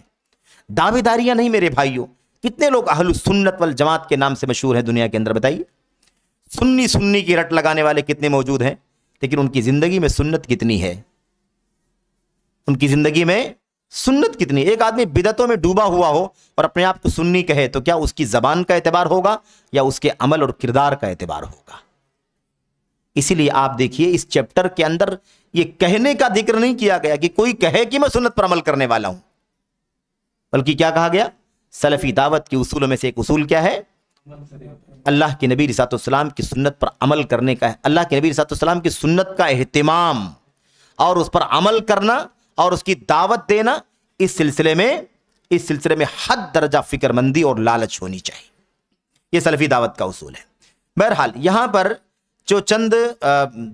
दावेदारियाँ नहीं मेरे भाइयों कितने लोग अहल सुन्नत वल जमात के नाम से मशहूर हैं दुनिया के अंदर बताइए सुन्नी सुन्नी की रट लगाने वाले कितने मौजूद हैं लेकिन उनकी ज़िंदगी में सुन्नत कितनी है उनकी ज़िंदगी में सुन्नत कितनी एक आदमी बिदतों में डूबा हुआ हो और अपने आप को सुन्नी कहे तो क्या उसकी ज़बान का एतबार होगा या उसके अमल और किरदार का एतबार होगा इसीलिए आप देखिए इस चैप्टर के अंदर ये कहने का जिक्र नहीं किया गया कि कोई कहे कि मैं सुन्नत पर अमल करने वाला हूं बल्कि क्या कहा गया सलफ़ी दावत के उसूलों में से एक उसूल क्या है अल्लाह के नबी रिसातम की सुन्नत पर अमल करने का है अल्लाह के नबी रिसातम की सुन्नत का अहतमाम और उस पर अमल करना और उसकी दावत देना इस सिलसिले में इस सिलसिले में हद दर्जा फिक्रमंदी और लालच होनी चाहिए ये सलफ़ी दावत का उसूल है बहरहाल यहाँ पर जो चंद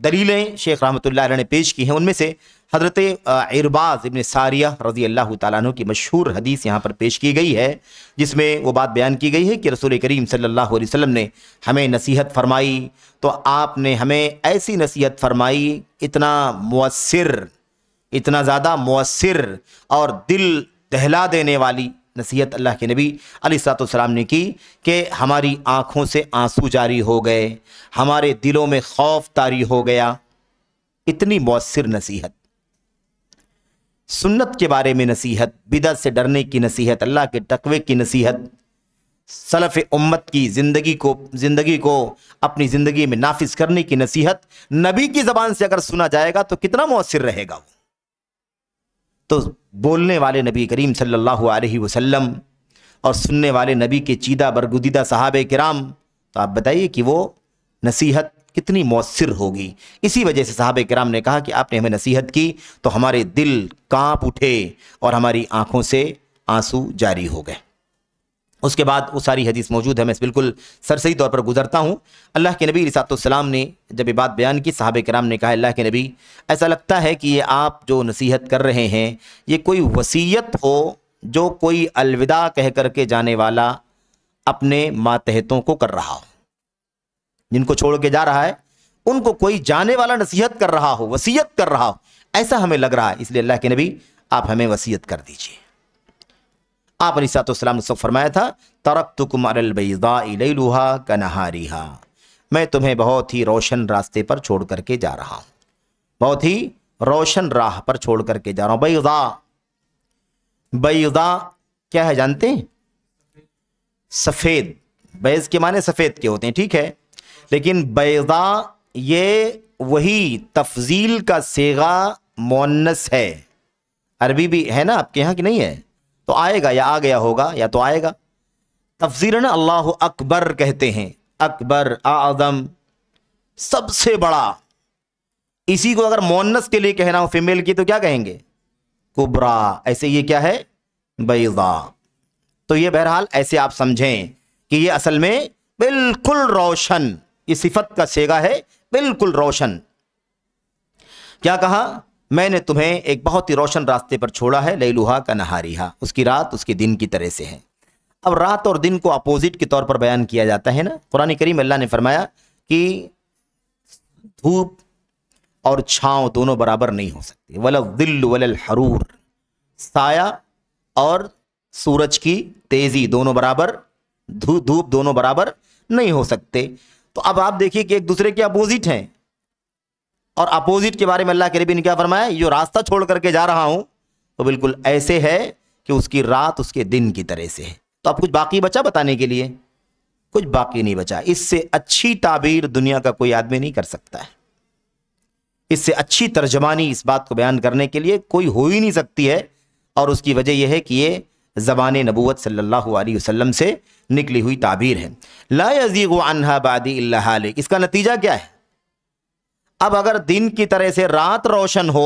दलीलें शेख रहमत ने पेश की हैं उनमें से हज़रत इरबाज़ इबन सारिया रज़ी अल्लाह तु की मशहूर हदीस यहाँ पर पेश की गई है जिसमें वो बात बयान की गई है कि रसूल करीम सल्लल्लाहु अलैहि वसल्लम ने हमें नसीहत फरमाई तो आपने हमें ऐसी नसीहत फरमाई इतना मवसर इतना ज़्यादा मौसर और दिल दहला देने वाली नसीहत अल्लाह के नबी अलीसलाम ने की कि हमारी आँखों से आंसू जारी हो गए हमारे दिलों में खौफ तारी हो गया इतनी मौसर नसीहत सुन्नत के बारे में नसीहत बिदत से डरने की नसीहत अल्लाह के तकवे की नसीहत सलफ़ उम्मत की ज़िंदगी को ज़िंदगी को अपनी ज़िंदगी में नाफिज करने की नसीहत नबी की ज़बान से अगर सुना जाएगा तो कितना मौसर रहेगा वो तो बोलने वाले नबी करीम सल्लल्लाहु अलैहि वसल्लम और सुनने वाले नबी के चीदा बरगुदीदा साहब कराम तो आप बताइए कि वो नसीहत कितनी मौसर होगी इसी वजह से साहब कराम ने कहा कि आपने हमें नसीहत की तो हमारे दिल कांप उठे और हमारी आंखों से आंसू जारी हो गए उसके बाद वो सारी हदीस मौजूद है मैं इस बिल्कुल सरसई तौर पर गुजरता हूँ अल्लाह के नबी रिसातम ने जब ये बात बयान की साहब कराम ने कहा अल्लाह के नबी ऐसा लगता है कि ये आप जो नसीहत कर रहे हैं ये कोई वसीयत हो जो कोई अलविदा कह करके जाने वाला अपने मातहतों को कर रहा हो जिनको छोड़ के जा रहा है उनको कोई जाने वाला नसीहत कर रहा हो वसीयत कर रहा हो ऐसा हमें लग रहा है इसलिए अल्लाह के नबी आप हमें वसीयत कर दीजिए आप सातम ने सब फरमाया था तरक तो कुमारबैज़ाहा का मैं तुम्हें बहुत ही रोशन रास्ते पर छोड़ करके जा रहा हूँ बहुत ही रोशन राह पर छोड़ करके जा रहा हूँ बैदा बैदा क्या है जानते हैं सफ़ेद बैज़ के माने सफ़ेद के होते हैं ठीक है लेकिन बैदा ये वही तफजील का सेगा मोनस है अरबी भी है ना आपके यहाँ कि नहीं है तो आएगा या आ गया होगा या तो आएगा तफजीरन अल्लाह अकबर कहते हैं अकबर आदम सबसे बड़ा इसी को अगर मोनस के लिए कहना हो फीमेल की तो क्या कहेंगे कुबरा ऐसे ये क्या है बैजा तो ये बहरहाल ऐसे आप समझें कि ये असल में बिल्कुल रोशन ये सिफत का सेगा है बिल्कुल रोशन क्या कहा मैंने तुम्हें एक बहुत ही रोशन रास्ते पर छोड़ा है लुहा का नहारिहा उसकी रात उसके दिन की तरह से है अब रात और दिन को अपोजिट के तौर पर बयान किया जाता है ना कुरानी करीम अल्लाह ने फरमाया कि धूप और छाँव दोनों बराबर नहीं हो सकते वल दिल वल हरूर साया और सूरज की तेज़ी दोनों बराबर धूप धूप दोनों बराबर नहीं हो सकते तो अब आप देखिए कि एक दूसरे के अपोजिट हैं और अपोजिट के बारे में अल्लाह के नबी ने क्या फरमाया जो रास्ता छोड़ करके जा रहा हूँ तो बिल्कुल ऐसे है कि उसकी रात उसके दिन की तरह से है तो अब कुछ बाकी बचा बताने के लिए कुछ बाकी नहीं बचा इससे अच्छी ताबीर दुनिया का कोई आदमी नहीं कर सकता है इससे अच्छी तर्जमानी इस बात को बयान करने के लिए कोई हो ही नहीं सकती है और उसकी वजह यह है कि ये ज़बान नबूत सल्लल्लाहु अलैहि वसल्लम से निकली हुई ताबीर है लाजी यजीगो इसका नतीजा क्या है अब अगर दिन की तरह से रात रोशन हो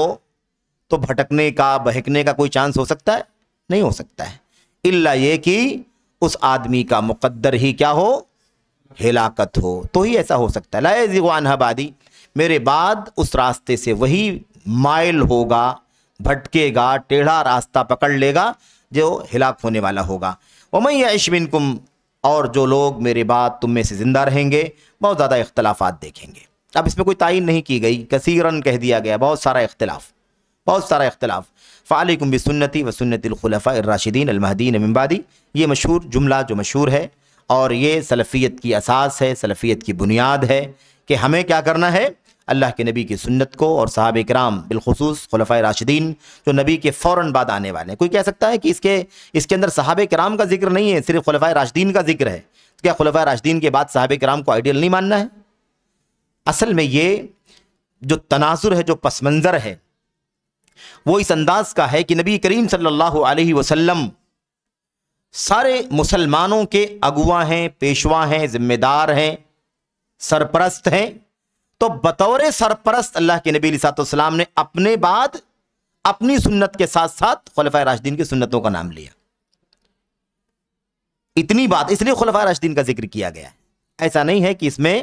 तो भटकने का बहकने का कोई चांस हो सकता है नहीं हो सकता है इल्ला ये कि उस आदमी का मुकद्दर ही क्या हो हिलाकत हो तो ही ऐसा हो सकता है लय जिगवान हबादी मेरे बाद उस रास्ते से वही माइल होगा भटकेगा टेढ़ा रास्ता पकड़ लेगा जो हिलाक होने वाला होगा वमई यशबिन कुम और जो लोग मेरे बाद तुम में से ज़िंदा रहेंगे बहुत ज़्यादा इख्तलाफात देखेंगे अब इसमें कोई तयन नहीं की गई कसीरन कह दिया गया बहुत सारा इख्तलाफ बहुत सारा इख्तलाफ फ़ालकुम बसन्नती व सुनतलखलफ़ा राशिदीन अलमहदीन अम्बादी ये मशहूर जुमला जो मशहूर है और ये सलफ़ियत की असास है सलफ़ीत की बुनियाद है कि हमें क्या करना है अल्लाह के नबी की सुन्नत को और साहब कराम बिलखसूस खलफ़ा राशिदीन जो नबी के फ़ौर बाद आने वाले हैं कोई कह सकता है कि इसके इसके अंदर साहब कराम का जिक्र नहीं है सिर्फ ख़लफ़ा राशिदीन का जिक्र है तो क्या खलफ़ा राशिदीन के बाद साहब कराम को आइडियल नहीं मानना है असल में ये जो तनाजुर है जो पस मंज़र है वो इस अंदाज का है कि नबी करीम सल्लल्लाहु अलैहि वसल्लम सारे मुसलमानों के अगुआ हैं पेशवा हैं जिम्मेदार हैं सरपरस्त हैं तो बतौर सरपरस्त अल्लाह के नबी सातम ने अपने बाद अपनी सुन्नत के साथ साथ खलफा राशदीन की सुन्नतों का नाम लिया इतनी बात इसलिए खलफा राशदीन का जिक्र किया गया है ऐसा नहीं है कि इसमें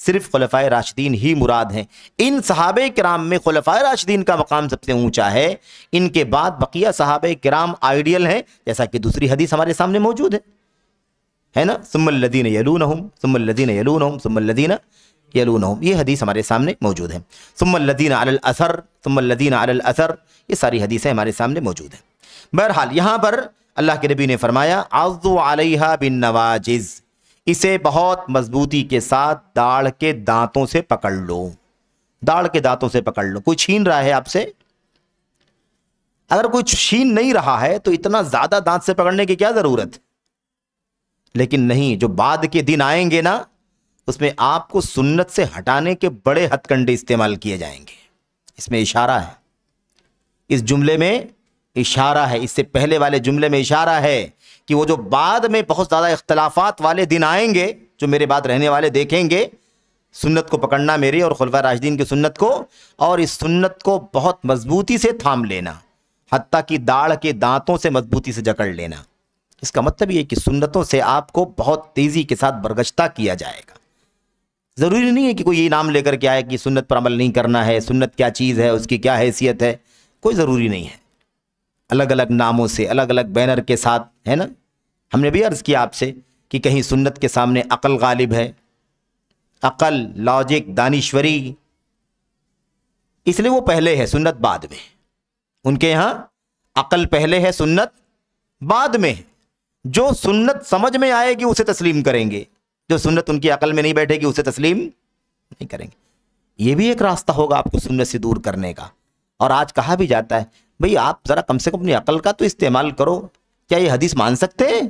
सिर्फ खलफ़ा राशिदीन ही मुराद हैं इन सहाब कराम में खलफ़ा राशिदीन का मकाम सबसे ऊंचा है इनके बाद बकिया सहाब कराम आइडियल हैं जैसा कि दूसरी हदीस हमारे सामने मौजूद है है ना सुमल्लदीन यलून हम सुमल्लदीन यलून हम सुमल्लदीन यलून हम ये हदीस हमारे सामने मौजूद है सुमल्लदीन अल असर सुमल्लदीन अल असर ये सारी हदीसें हमारे सामने मौजूद हैं बहरहाल यहाँ पर अल्लाह के नबी ने फरमाया आज़ु अलहा बिन नवाजिज़ इसे बहुत मजबूती के साथ दाढ़ के दांतों से पकड़ लो दाढ़ के दांतों से पकड़ लो कोई छीन रहा है आपसे अगर कोई छीन नहीं रहा है तो इतना ज्यादा दांत से पकड़ने की क्या जरूरत लेकिन नहीं जो बाद के दिन आएंगे ना उसमें आपको सुन्नत से हटाने के बड़े हथकंडे इस्तेमाल किए जाएंगे इसमें इशारा है इस जुमले में इशारा है इससे पहले वाले जुमले में इशारा है कि वो जो बाद में बहुत ज़्यादा इख्तलाफात वाले दिन आएंगे जो मेरे बाद रहने वाले देखेंगे सुन्नत को पकड़ना मेरी और खुलफा राजदीन की सुन्नत को और इस सुन्नत को बहुत मजबूती से थाम लेना हती कि दाढ़ के दांतों से मजबूती से जकड़ लेना इसका मतलब ये कि सुन्नतों से आपको बहुत तेज़ी के साथ बरगश्ता किया जाएगा ज़रूरी नहीं है कि कोई ये नाम लेकर के आए कि सुन्नत पर अमल नहीं करना है सुन्नत क्या चीज़ है उसकी क्या हैसियत है कोई ज़रूरी नहीं है अलग अलग नामों से अलग अलग बैनर के साथ है ना हमने भी अर्ज़ किया आपसे कि कहीं सुन्नत के सामने अकल गालिब है अकल लॉजिक दानिश्वरी इसलिए वो पहले है सुन्नत बाद में उनके यहाँ अकल पहले है सुन्नत बाद में जो सुन्नत समझ में आएगी उसे तस्लीम करेंगे जो सुन्नत उनकी अकल में नहीं बैठेगी उसे तस्लीम नहीं करेंगे ये भी एक रास्ता होगा आपको सुन्नत से दूर करने का और आज कहा भी जाता है भाई आप ज़रा कम से कम अपनी अकल का तो इस्तेमाल करो क्या ये हदीस मान सकते हैं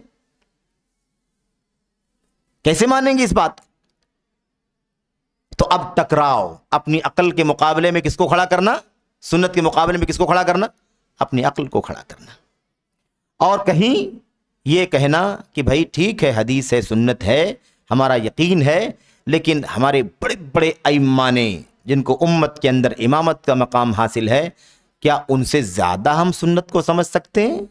कैसे मानेंगे इस बात तो अब टकराओ अपनी अकल के मुकाबले में किसको खड़ा करना सुन्नत के मुकाबले में किसको खड़ा करना अपनी अकल को खड़ा करना और कहीं ये कहना कि भाई ठीक है हदीस है सुन्नत है हमारा यकीन है लेकिन हमारे बड़े बड़े अम्मा जिनको उम्मत के अंदर इमामत का मकाम हासिल है क्या उनसे ज्यादा हम सुन्नत को समझ सकते हैं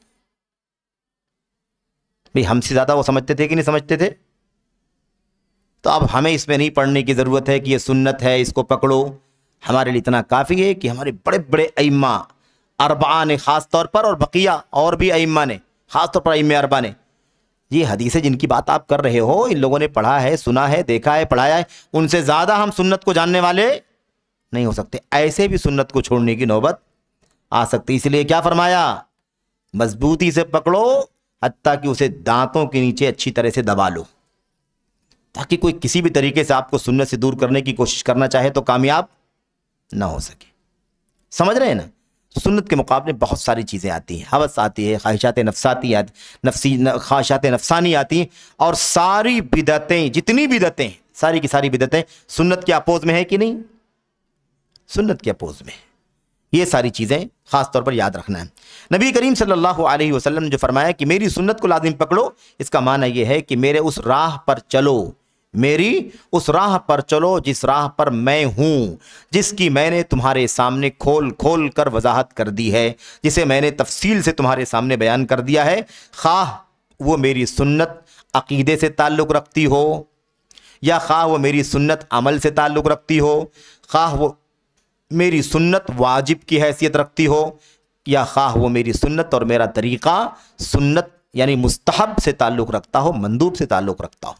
भाई हमसे ज्यादा वो समझते थे कि नहीं समझते थे तो अब हमें इसमें नहीं पढ़ने की ज़रूरत है कि ये सुन्नत है इसको पकड़ो हमारे लिए इतना काफ़ी है कि हमारे बड़े बड़े अइमा अरबा ने ख़ास तौर पर और बकिया और भी अइमा ने ख़ास तौर पर अइम अरबा ने ये हदीसें जिनकी बात आप कर रहे हो इन लोगों ने पढ़ा है सुना है देखा है पढ़ाया है उनसे ज़्यादा हम सुन्नत को जानने वाले नहीं हो सकते ऐसे भी सुन्नत को छोड़ने की नौबत आ सकती इसलिए क्या फरमाया मजबूती से पकड़ो हती कि उसे दांतों के नीचे अच्छी तरह से दबा लो ताकि कोई किसी भी तरीके से आपको सुनने से दूर करने की कोशिश करना चाहे तो कामयाब ना हो सके समझ रहे हैं ना सुन्नत के मुकाबले बहुत सारी चीज़ें आती हैं हवस आती है ख्वाहिशात नफसाती आती नफसी ख्वाहिशात नफसानी आती हैं और सारी बिदतें जितनी बिदतें सारी की सारी बिदतें सुन्नत के अपोज में है कि नहीं सुन्नत के अपोज में है ये सारी चीज़ें ख़ास तौर पर याद रखना है नबी करीम सल्लल्लाहु अलैहि वसल्लम जो फरमाया कि मेरी सुन्नत को लाजिम पकड़ो इसका माना यह है कि मेरे उस राह पर चलो मेरी उस राह पर चलो जिस राह पर मैं हूँ जिसकी मैंने तुम्हारे सामने खोल खोल कर वजाहत कर दी है जिसे मैंने तफसील से तुम्हारे सामने बयान कर दिया है खाह वो मेरी सुन्नत अकीदे से ताल्लुक़ रखती हो या खा वो मेरी सुन्नत अमल से ताल्लुक़ रखती हो खा वो मेरी सुन्नत वाजिब की हैसियत रखती हो या खा वो मेरी सुन्नत और मेरा तरीक़ा सुन्नत यानी मुस्तहब से ताल्लुक़ रखता हो मंदूब से ताल्लुक़ रखता हो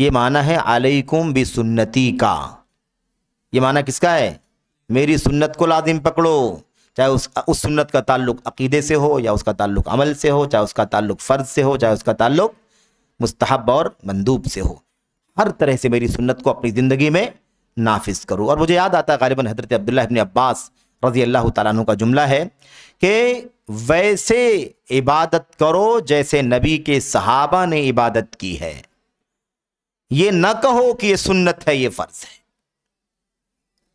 ये माना है आलकुम भी सुन्नति का ये माना किसका है मेरी सुन्नत को लाजिम पकड़ो चाहे उस उस सुन्नत का ताल्लुक अकीदे से हो या उसका ताल्लुक अमल से हो चाहे उसका ताल्लुक फ़र्ज से हो चाहे उसका ताल्लुक मुस्तहब और मंदूब से हो हर तरह से मेरी सुन्नत को अपनी ज़िंदगी में नाफिज करूँ और मुझे याद आता है गालिबा हजरत अब्दुल्ला इबन अब्बास रजी अल्लाह तु का जुमला है कि वैसे इबादत करो जैसे नबी के सहाबा ने इबादत की है ये न कहो कि ये सुन्नत है ये फ़र्ज़ है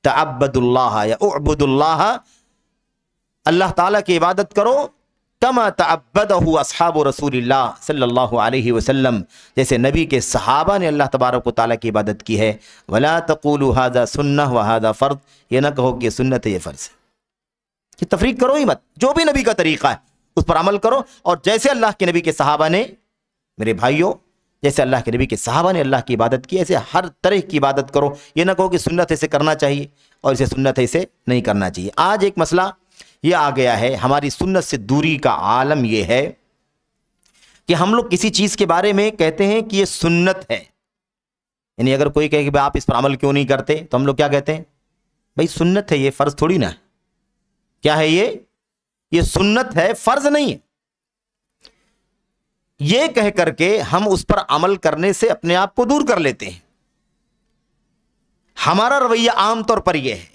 तबदुल्ला या उबुदुल्ला अल्लाह ताला की इबादत करो कमा तबदू असहाब वसम जैसे नबी के सहाबा ने अल्लाह तबारक ताली की इबादत की है वला तकुल हाजा सुन्न व हाजा फ़र्द यह ना कहो कि सुन्नत है ये फ़र्ज़ है कि तफरीक करो ही मत जो भी नबी का तरीक़ा है उस पर अमल करो और जैसे अल्लाह के नबी के सहाबा ने मेरे भाइयों जैसे अल्लाह के नबी के सहाबा ने अल्लाह की इबादत की ऐसे हर तरह की इबादत करो ये ना कहो कि सुन्नत इसे करना चाहिए और इसे सुन्नत इसे नहीं करना चाहिए आज एक मसला ये आ गया है हमारी सुन्नत से दूरी का आलम ये है कि हम लोग किसी चीज़ के बारे में कहते हैं कि ये सुन्नत है यानी अगर कोई कहे कि भाई आप इस पर अमल क्यों नहीं करते तो हम लोग क्या कहते हैं भाई सुन्नत है ये फ़र्ज़ थोड़ी ना क्या है ये ये सुन्नत है फ़र्ज़ नहीं है ये कह करके हम उस पर अमल करने से अपने आप को दूर कर लेते हैं हमारा रवैया आमतौर पर यह है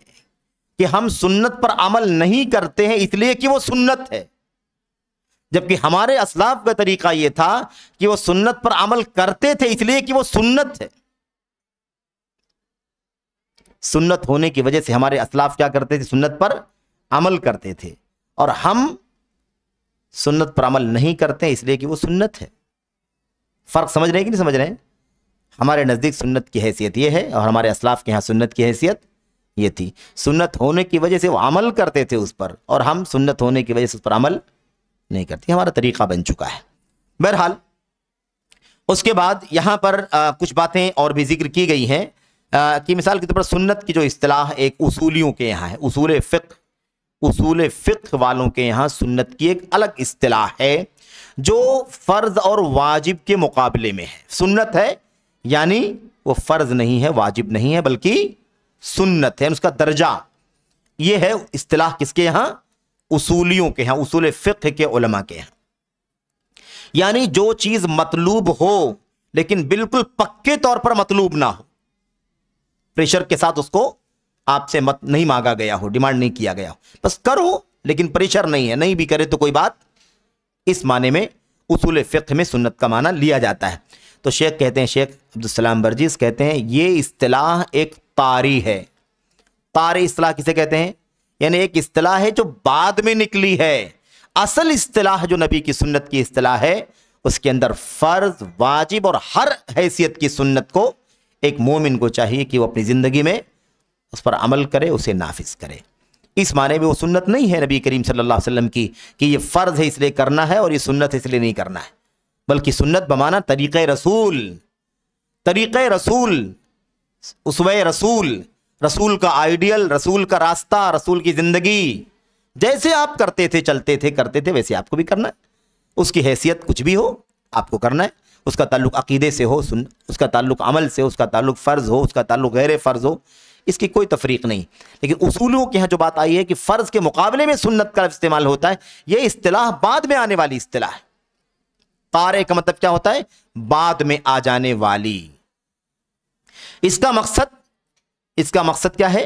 कि हम सुन्नत पर अमल नहीं करते हैं इसलिए कि वो सुन्नत है जबकि हमारे असलाफ का तरीका ये था कि वो सुन्नत पर अमल करते थे इसलिए कि वो सुन्नत है सुन्नत होने की वजह से हमारे असलाफ क्या करते थे सुन्नत पर अमल करते थे और हम सुन्नत पर अमल नहीं करते इसलिए कि वो सुन्नत है फ़र्क समझ रहे हैं कि नहीं समझ रहे हैं हमारे नज़दीक सुन्नत की हैसियत ये है और हमारे असलाफ के यहाँ सुन्नत की हैसियत ये थी सुन्नत होने की वजह से वो अमल करते थे उस पर और हम सुन्नत होने की वजह से उस पर अमल नहीं करते हमारा तरीका बन चुका है बहरहाल उसके बाद यहाँ पर आ, कुछ बातें और भी जिक्र की गई हैं कि मिसाल के तौर पर सुन्नत की जो असलाह एक उसूलियों के यहाँ है उसूल फ़िक उसूल फ़िक वालों के यहाँ सुन्नत की एक अलग असलाह है जो फ़र्ज़ और वाजिब के मुकाबले में है सुन्नत है यानी वो फ़र्ज़ नहीं है वाजिब नहीं है बल्कि सुन्नत है उसका दर्जा ये है इस्तलाह किसके यहां उसूलियों के यहां उसूल फिक्र के उलमा के यहां यानी जो चीज़ मतलूब हो लेकिन बिल्कुल पक्के तौर पर मतलूब ना हो प्रेशर के साथ उसको आपसे मत नहीं मांगा गया हो डिमांड नहीं किया गया हो बस करो लेकिन प्रेशर नहीं है नहीं भी करे तो कोई बात इस माने में उसूल फिक्र में सुन्नत का माना लिया जाता है तो शेख कहते हैं शेख सलाम बर्जीस कहते हैं ये इस्तलाह एक पारी है पारी इस्तलाह किसे कहते हैं यानी एक असलाह है जो बाद में निकली है असल इस्तलाह जो नबी की सुन्नत की असलाह है उसके अंदर फ़र्ज वाजिब और हर हैसियत की सुन्नत को एक मोमिन को चाहिए कि वो अपनी ज़िंदगी में उस पर अमल करे उसे नाफिज करे इस माने में वो सुन्नत नहीं है नबी करीम सल्लल्लाहु अलैहि वसल्लम की कि ये फ़र्ज़ है इसलिए करना है और ये सुन्नत इसलिए नहीं करना है बल्कि सुन्नत बमाना तरीक़ रसूल तरीक़ रसूल उसवे रसूल रसूल का आइडियल रसूल का रास्ता रसूल की ज़िंदगी जैसे आप करते थे चलते थे करते थे वैसे आपको भी करना है उसकी हैसियत कुछ भी हो आपको करना है उसका ताल्लुक अकीदे से हो सुन उसका ताल्लुक अमल से उसका ताल्लुक फ़र्ज़ हो उसका ताल्लुक गैर फ़र्ज़ हो इसकी कोई तफरीक नहीं लेकिन उसूलों के यहाँ जो बात आई है कि फ़र्ज़ के मुकाबले में सुन्नत का इस्तेमाल होता है ये अतलाह बाद में आने वाली अतलाह है तारे का मतलब क्या होता है बाद में आ जाने वाली इसका मकसद इसका मकसद क्या है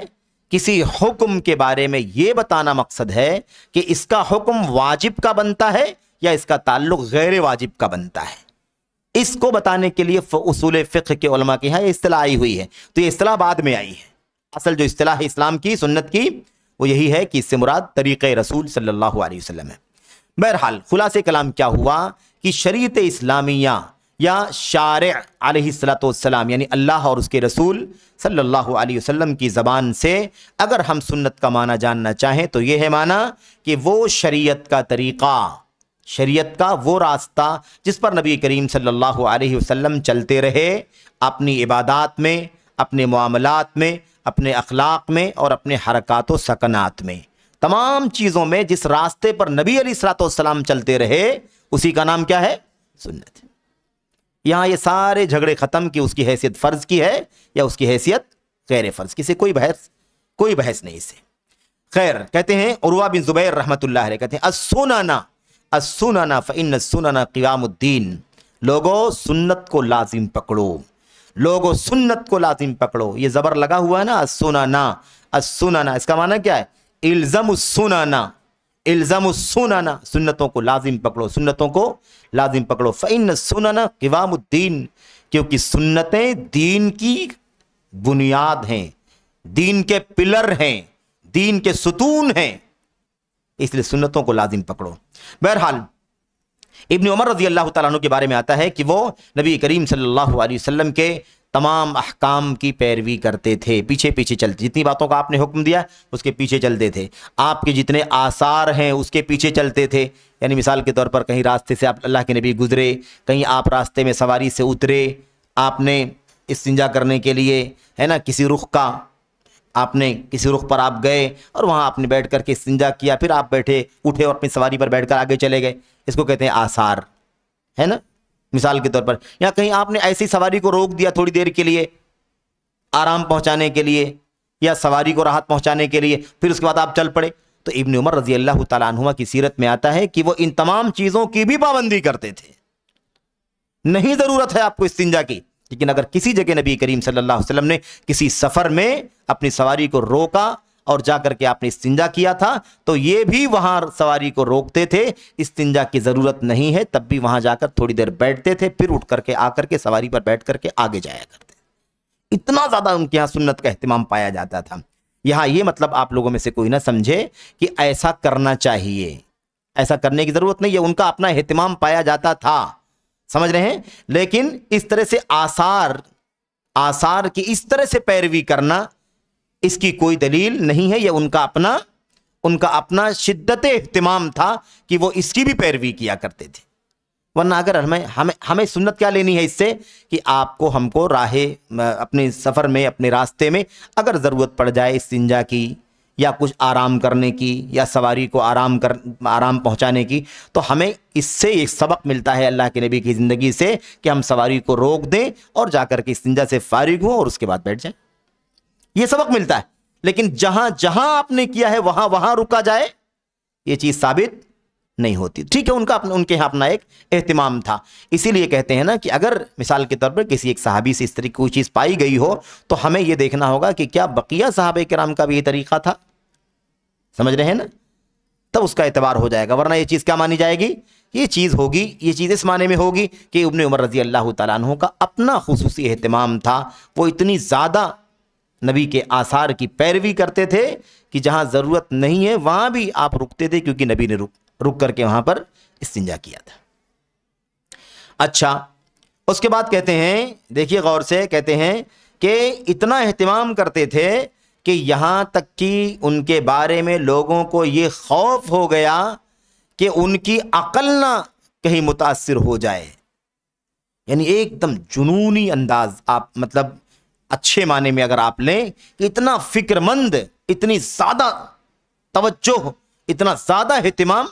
किसी हुक्म के बारे में ये बताना मकसद है कि इसका हुक्म वाजिब का बनता है या इसका ताल्लुक गैर वाजिब का बनता है इसको बताने के लिए उसूल फ़िक के उलमा की है अतलाह आई हुई है तो ये अतलाह बाद में आई है असल जो अतलाह है इस्लाम की सुन्नत की वो यही है कि इससे मुराद तरीक़ रसूल सल्लल्लाहु अलैहि वसल्लम है बहरहाल खुलासे कलाम क्या हुआ कि शरीत इस्लामिया या शार आलतम यानी अल्लाह और उसके रसूल सल्लल्लाहु अलैहि वसल्लम की ज़बान से अगर हम सुन्नत का माना जानना चाहें तो यह है माना कि वो शरीयत का तरीक़ा शरीयत का वो रास्ता जिस पर नबी करीम सल्लल्लाहु अलैहि वसल्लम चलते रहे अपनी इबादत में अपने मामलात में अपने अखलाक में और अपने हरकत व सकनात में तमाम चीज़ों में जिस रास्ते पर नबी अली सलाम चलते रहे उसी का नाम क्या है सुन्नत यहां ये सारे झगड़े ख़त्म कि उसकी हैसियत फ़र्ज़ की है या उसकी हैसियत गैर फ़र्ज़ की से कोई बहस कोई बहस नहीं इसे खैर कहते हैं उर्वा बिन ज़ुबैर रहमत कहते हैं असुनाना असुनाना फ़िन सुनाना लोगो सुन्नत को लाजिम पकड़ो लोगो सुन्नत को लाजिम पकड़ो ये ज़बर लगा हुआ है ना असुनाना असुनाना इसका माना क्या है इल्ज़म सुनाना इल्ज़ाम सुनाना सुन्नतों को लाजिम पकड़ो सुन्नतों को लाजिम पकड़ो फ़ैन सुनाना किवामुद्दीन क्योंकि सुन्नतें दीन की बुनियाद हैं दीन के पिलर हैं दीन के सुतून हैं इसलिए सुन्नतों को लाजिम पकड़ो बहरहाल इब्न उमर रजी अल्लाह तु के बारे में आता है कि वो नबी करीम सल्लल्लाहु अलैहि वसल्लम के तमाम अहकाम की पैरवी करते थे पीछे पीछे चलते जितनी बातों का आपने हुक्म दिया उसके पीछे चलते थे आपके जितने आसार हैं उसके पीछे चलते थे यानी मिसाल के तौर पर कहीं रास्ते से आप अल्लाह के नबी गुजरे कहीं आप रास्ते में सवारी से उतरे आपने इस्तंजा करने के लिए है ना किसी रुख का आपने किसी रुख पर आप गए और वहाँ आपने बैठ कर के इस्तंजा किया फिर आप बैठे उठे और अपनी सवारी पर बैठ कर आगे चले गए इसको कहते हैं आसार है ना मिसाल के तौर पर या कहीं आपने ऐसी सवारी को रोक दिया थोड़ी देर के लिए आराम पहुंचाने के लिए या सवारी को राहत पहुंचाने के लिए फिर उसके बाद आप चल पड़े तो इबन उमर रजी अल्लाह तुमा की सीरत में आता है कि वो इन तमाम चीज़ों की भी पाबंदी करते थे नहीं ज़रूरत है आपको इस इस्तिंजा की लेकिन अगर किसी जगह नबी करीम सल्लल्लाहु अलैहि वसल्लम ने किसी सफ़र में अपनी सवारी को रोका और जाकर के आपने इस्तिंजा किया था तो ये भी वहाँ सवारी को रोकते थे इस्तिंजा की ज़रूरत नहीं है तब भी वहां जाकर थोड़ी देर बैठते थे फिर उठ करके आकर के सवारी पर बैठ करके आगे जाया करते इतना ज़्यादा उनके यहाँ सुन्नत का अहतमाम पाया जाता था यहाँ ये मतलब आप लोगों में से कोई ना समझे कि ऐसा करना चाहिए ऐसा करने की ज़रूरत नहीं है उनका अपना अहतमाम पाया जाता था समझ रहे हैं लेकिन इस तरह से आसार आसार की इस तरह से पैरवी करना इसकी कोई दलील नहीं है यह उनका अपना उनका अपना शिद्दत अहतमाम था कि वो इसकी भी पैरवी किया करते थे वरना अगर हमें हमें हमें सुन्नत क्या लेनी है इससे कि आपको हमको राह अपने सफ़र में अपने रास्ते में अगर ज़रूरत पड़ जाए इस सिंजा की या कुछ आराम करने की या सवारी को आराम कर आराम पहुंचाने की तो हमें इससे एक सबक मिलता है अल्लाह के नबी की ज़िंदगी से कि हम सवारी को रोक दें और जाकर के इस सिंजा से फारिग हों और उसके बाद बैठ जाएँ यह सबक मिलता है लेकिन जहां जहां आपने किया है वहां वहां रुका जाए यह चीज साबित नहीं होती ठीक है उनका अपने उनके यहां अपना एक एहतमाम था इसीलिए कहते हैं ना कि अगर मिसाल के तौर पर किसी एक साहबी से इस तरीके कोई चीज़ पाई गई हो तो हमें यह देखना होगा कि क्या बकिया साहब कराम का भी ये तरीका था समझ रहे हैं ना तब उसका एतबार हो जाएगा वरना यह चीज़ क्या मानी जाएगी ये चीज़ होगी ये चीज़ इस माने में होगी कि उबन उमर रजी अल्लाह तु का अपना खसूसी अहतमाम था वो इतनी ज़्यादा नबी के आसार की पैरवी करते थे कि जहाँ ज़रूरत नहीं है वहाँ भी आप रुकते थे क्योंकि नबी ने रुक रुक करके वहाँ पर इस्तिंजा किया था अच्छा उसके बाद कहते हैं देखिए गौर से कहते हैं कि इतना अहतमाम करते थे कि यहाँ तक कि उनके बारे में लोगों को ये खौफ हो गया कि उनकी अकल ना कहीं मुतासर हो जाए यानी एकदम जुनूनी अंदाज आप मतलब अच्छे माने में अगर आप लें इतना फिक्रमंद इतनी ज्यादा तवज्जो इतना ज्यादा अहतमाम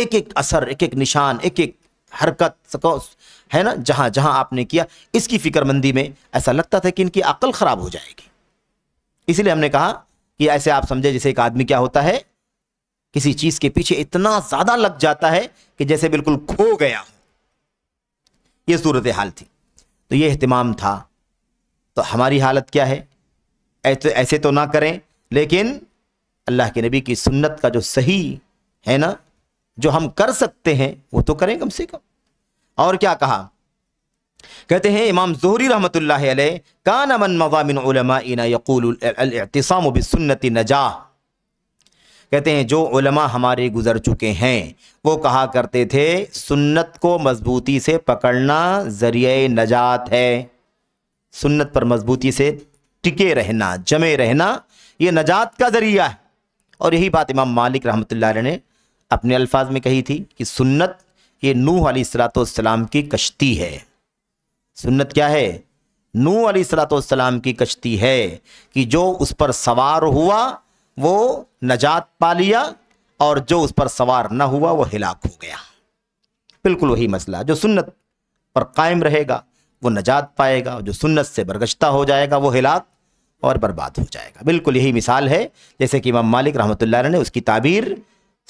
एक एक असर एक एक निशान एक एक हरकत है ना जहां जहां आपने किया इसकी फिक्रमंदी में ऐसा लगता था कि इनकी अकल ख़राब हो जाएगी इसलिए हमने कहा कि ऐसे आप समझे जैसे एक आदमी क्या होता है किसी चीज़ के पीछे इतना ज़्यादा लग जाता है कि जैसे बिल्कुल खो गया हो यह सूरत हाल थी तो यह अहतमाम था तो हमारी हालत क्या है ऐसे ऐसे तो ना करें लेकिन अल्लाह के नबी की सुन्नत का जो सही है ना जो हम कर सकते हैं वो तो करें कम से कम और क्या कहा कहते हैं इमाम जोहरी रहमत का नमन मवामिन यकूलतिसाम बिसन्नति कहते हैं जो उलमा हमारे गुजर चुके हैं वो कहा करते थे सुन्नत को मजबूती से पकड़ना ज़रिए नजात है सुन्नत पर मजबूती से टिके रहना जमे रहना ये नजात का ज़रिया है और यही बात इमाम मालिक रहमत ने अपने अल्फाज में कही थी कि सुन्नत ये नूह सलातम की कश्ती है सुन्नत क्या है नूह सलातम की कश्ती है कि जो उस पर सवार हुआ वो नजात पा लिया और जो उस पर सवार ना हुआ वो हिलाक हो गया बिल्कुल वही मसला जो सुन्नत पर कायम रहेगा वो नजात पाएगा जो सुन्नत से बरगश्ता हो जाएगा वो हिलाक और बर्बाद हो जाएगा बिल्कुल यही मिसाल है जैसे कि इमाम मालिक रहमत ने उसकी ताबीर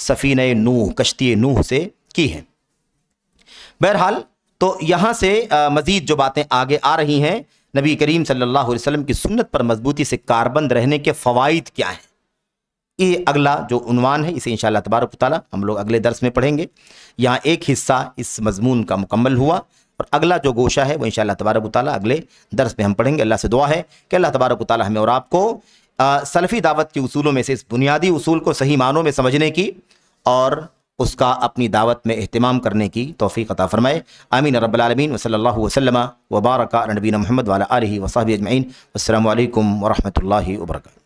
सफ़ीन नूह कश्ती नूह से की है बहरहाल तो यहाँ से मज़ीद जो बातें आगे आ रही हैं नबी करीम सल्लल्लाहु अलैहि वसल्लम की सुन्नत पर मजबूती से कारबंद रहने के फ़वाद क्या हैं ये अगला जो उनवान है इसे इन शबारक ताली हम लोग अगले दर्स में पढ़ेंगे यहाँ एक हिस्सा इस मजमून का मुकम्मल हुआ और अगला जो गोशा है वो इन शाह तबारक ताली अगले दर्स में हम पढ़ेंगे अल्लाह से दुआ है कि अल्लाह तबारक ताली हमें और आपको सलफ़ी दावत के असूलों में से इस बुनियादी असूल को सही मानों में समझने की और उसका अपनी दावत में अहतमाम करने की तोफ़ी अता फ़रमाए आमीन रबालमीन वसल वसलम वबारक नबीन महमद वाला वसाबी अजमैन असल वरम्ह वर्का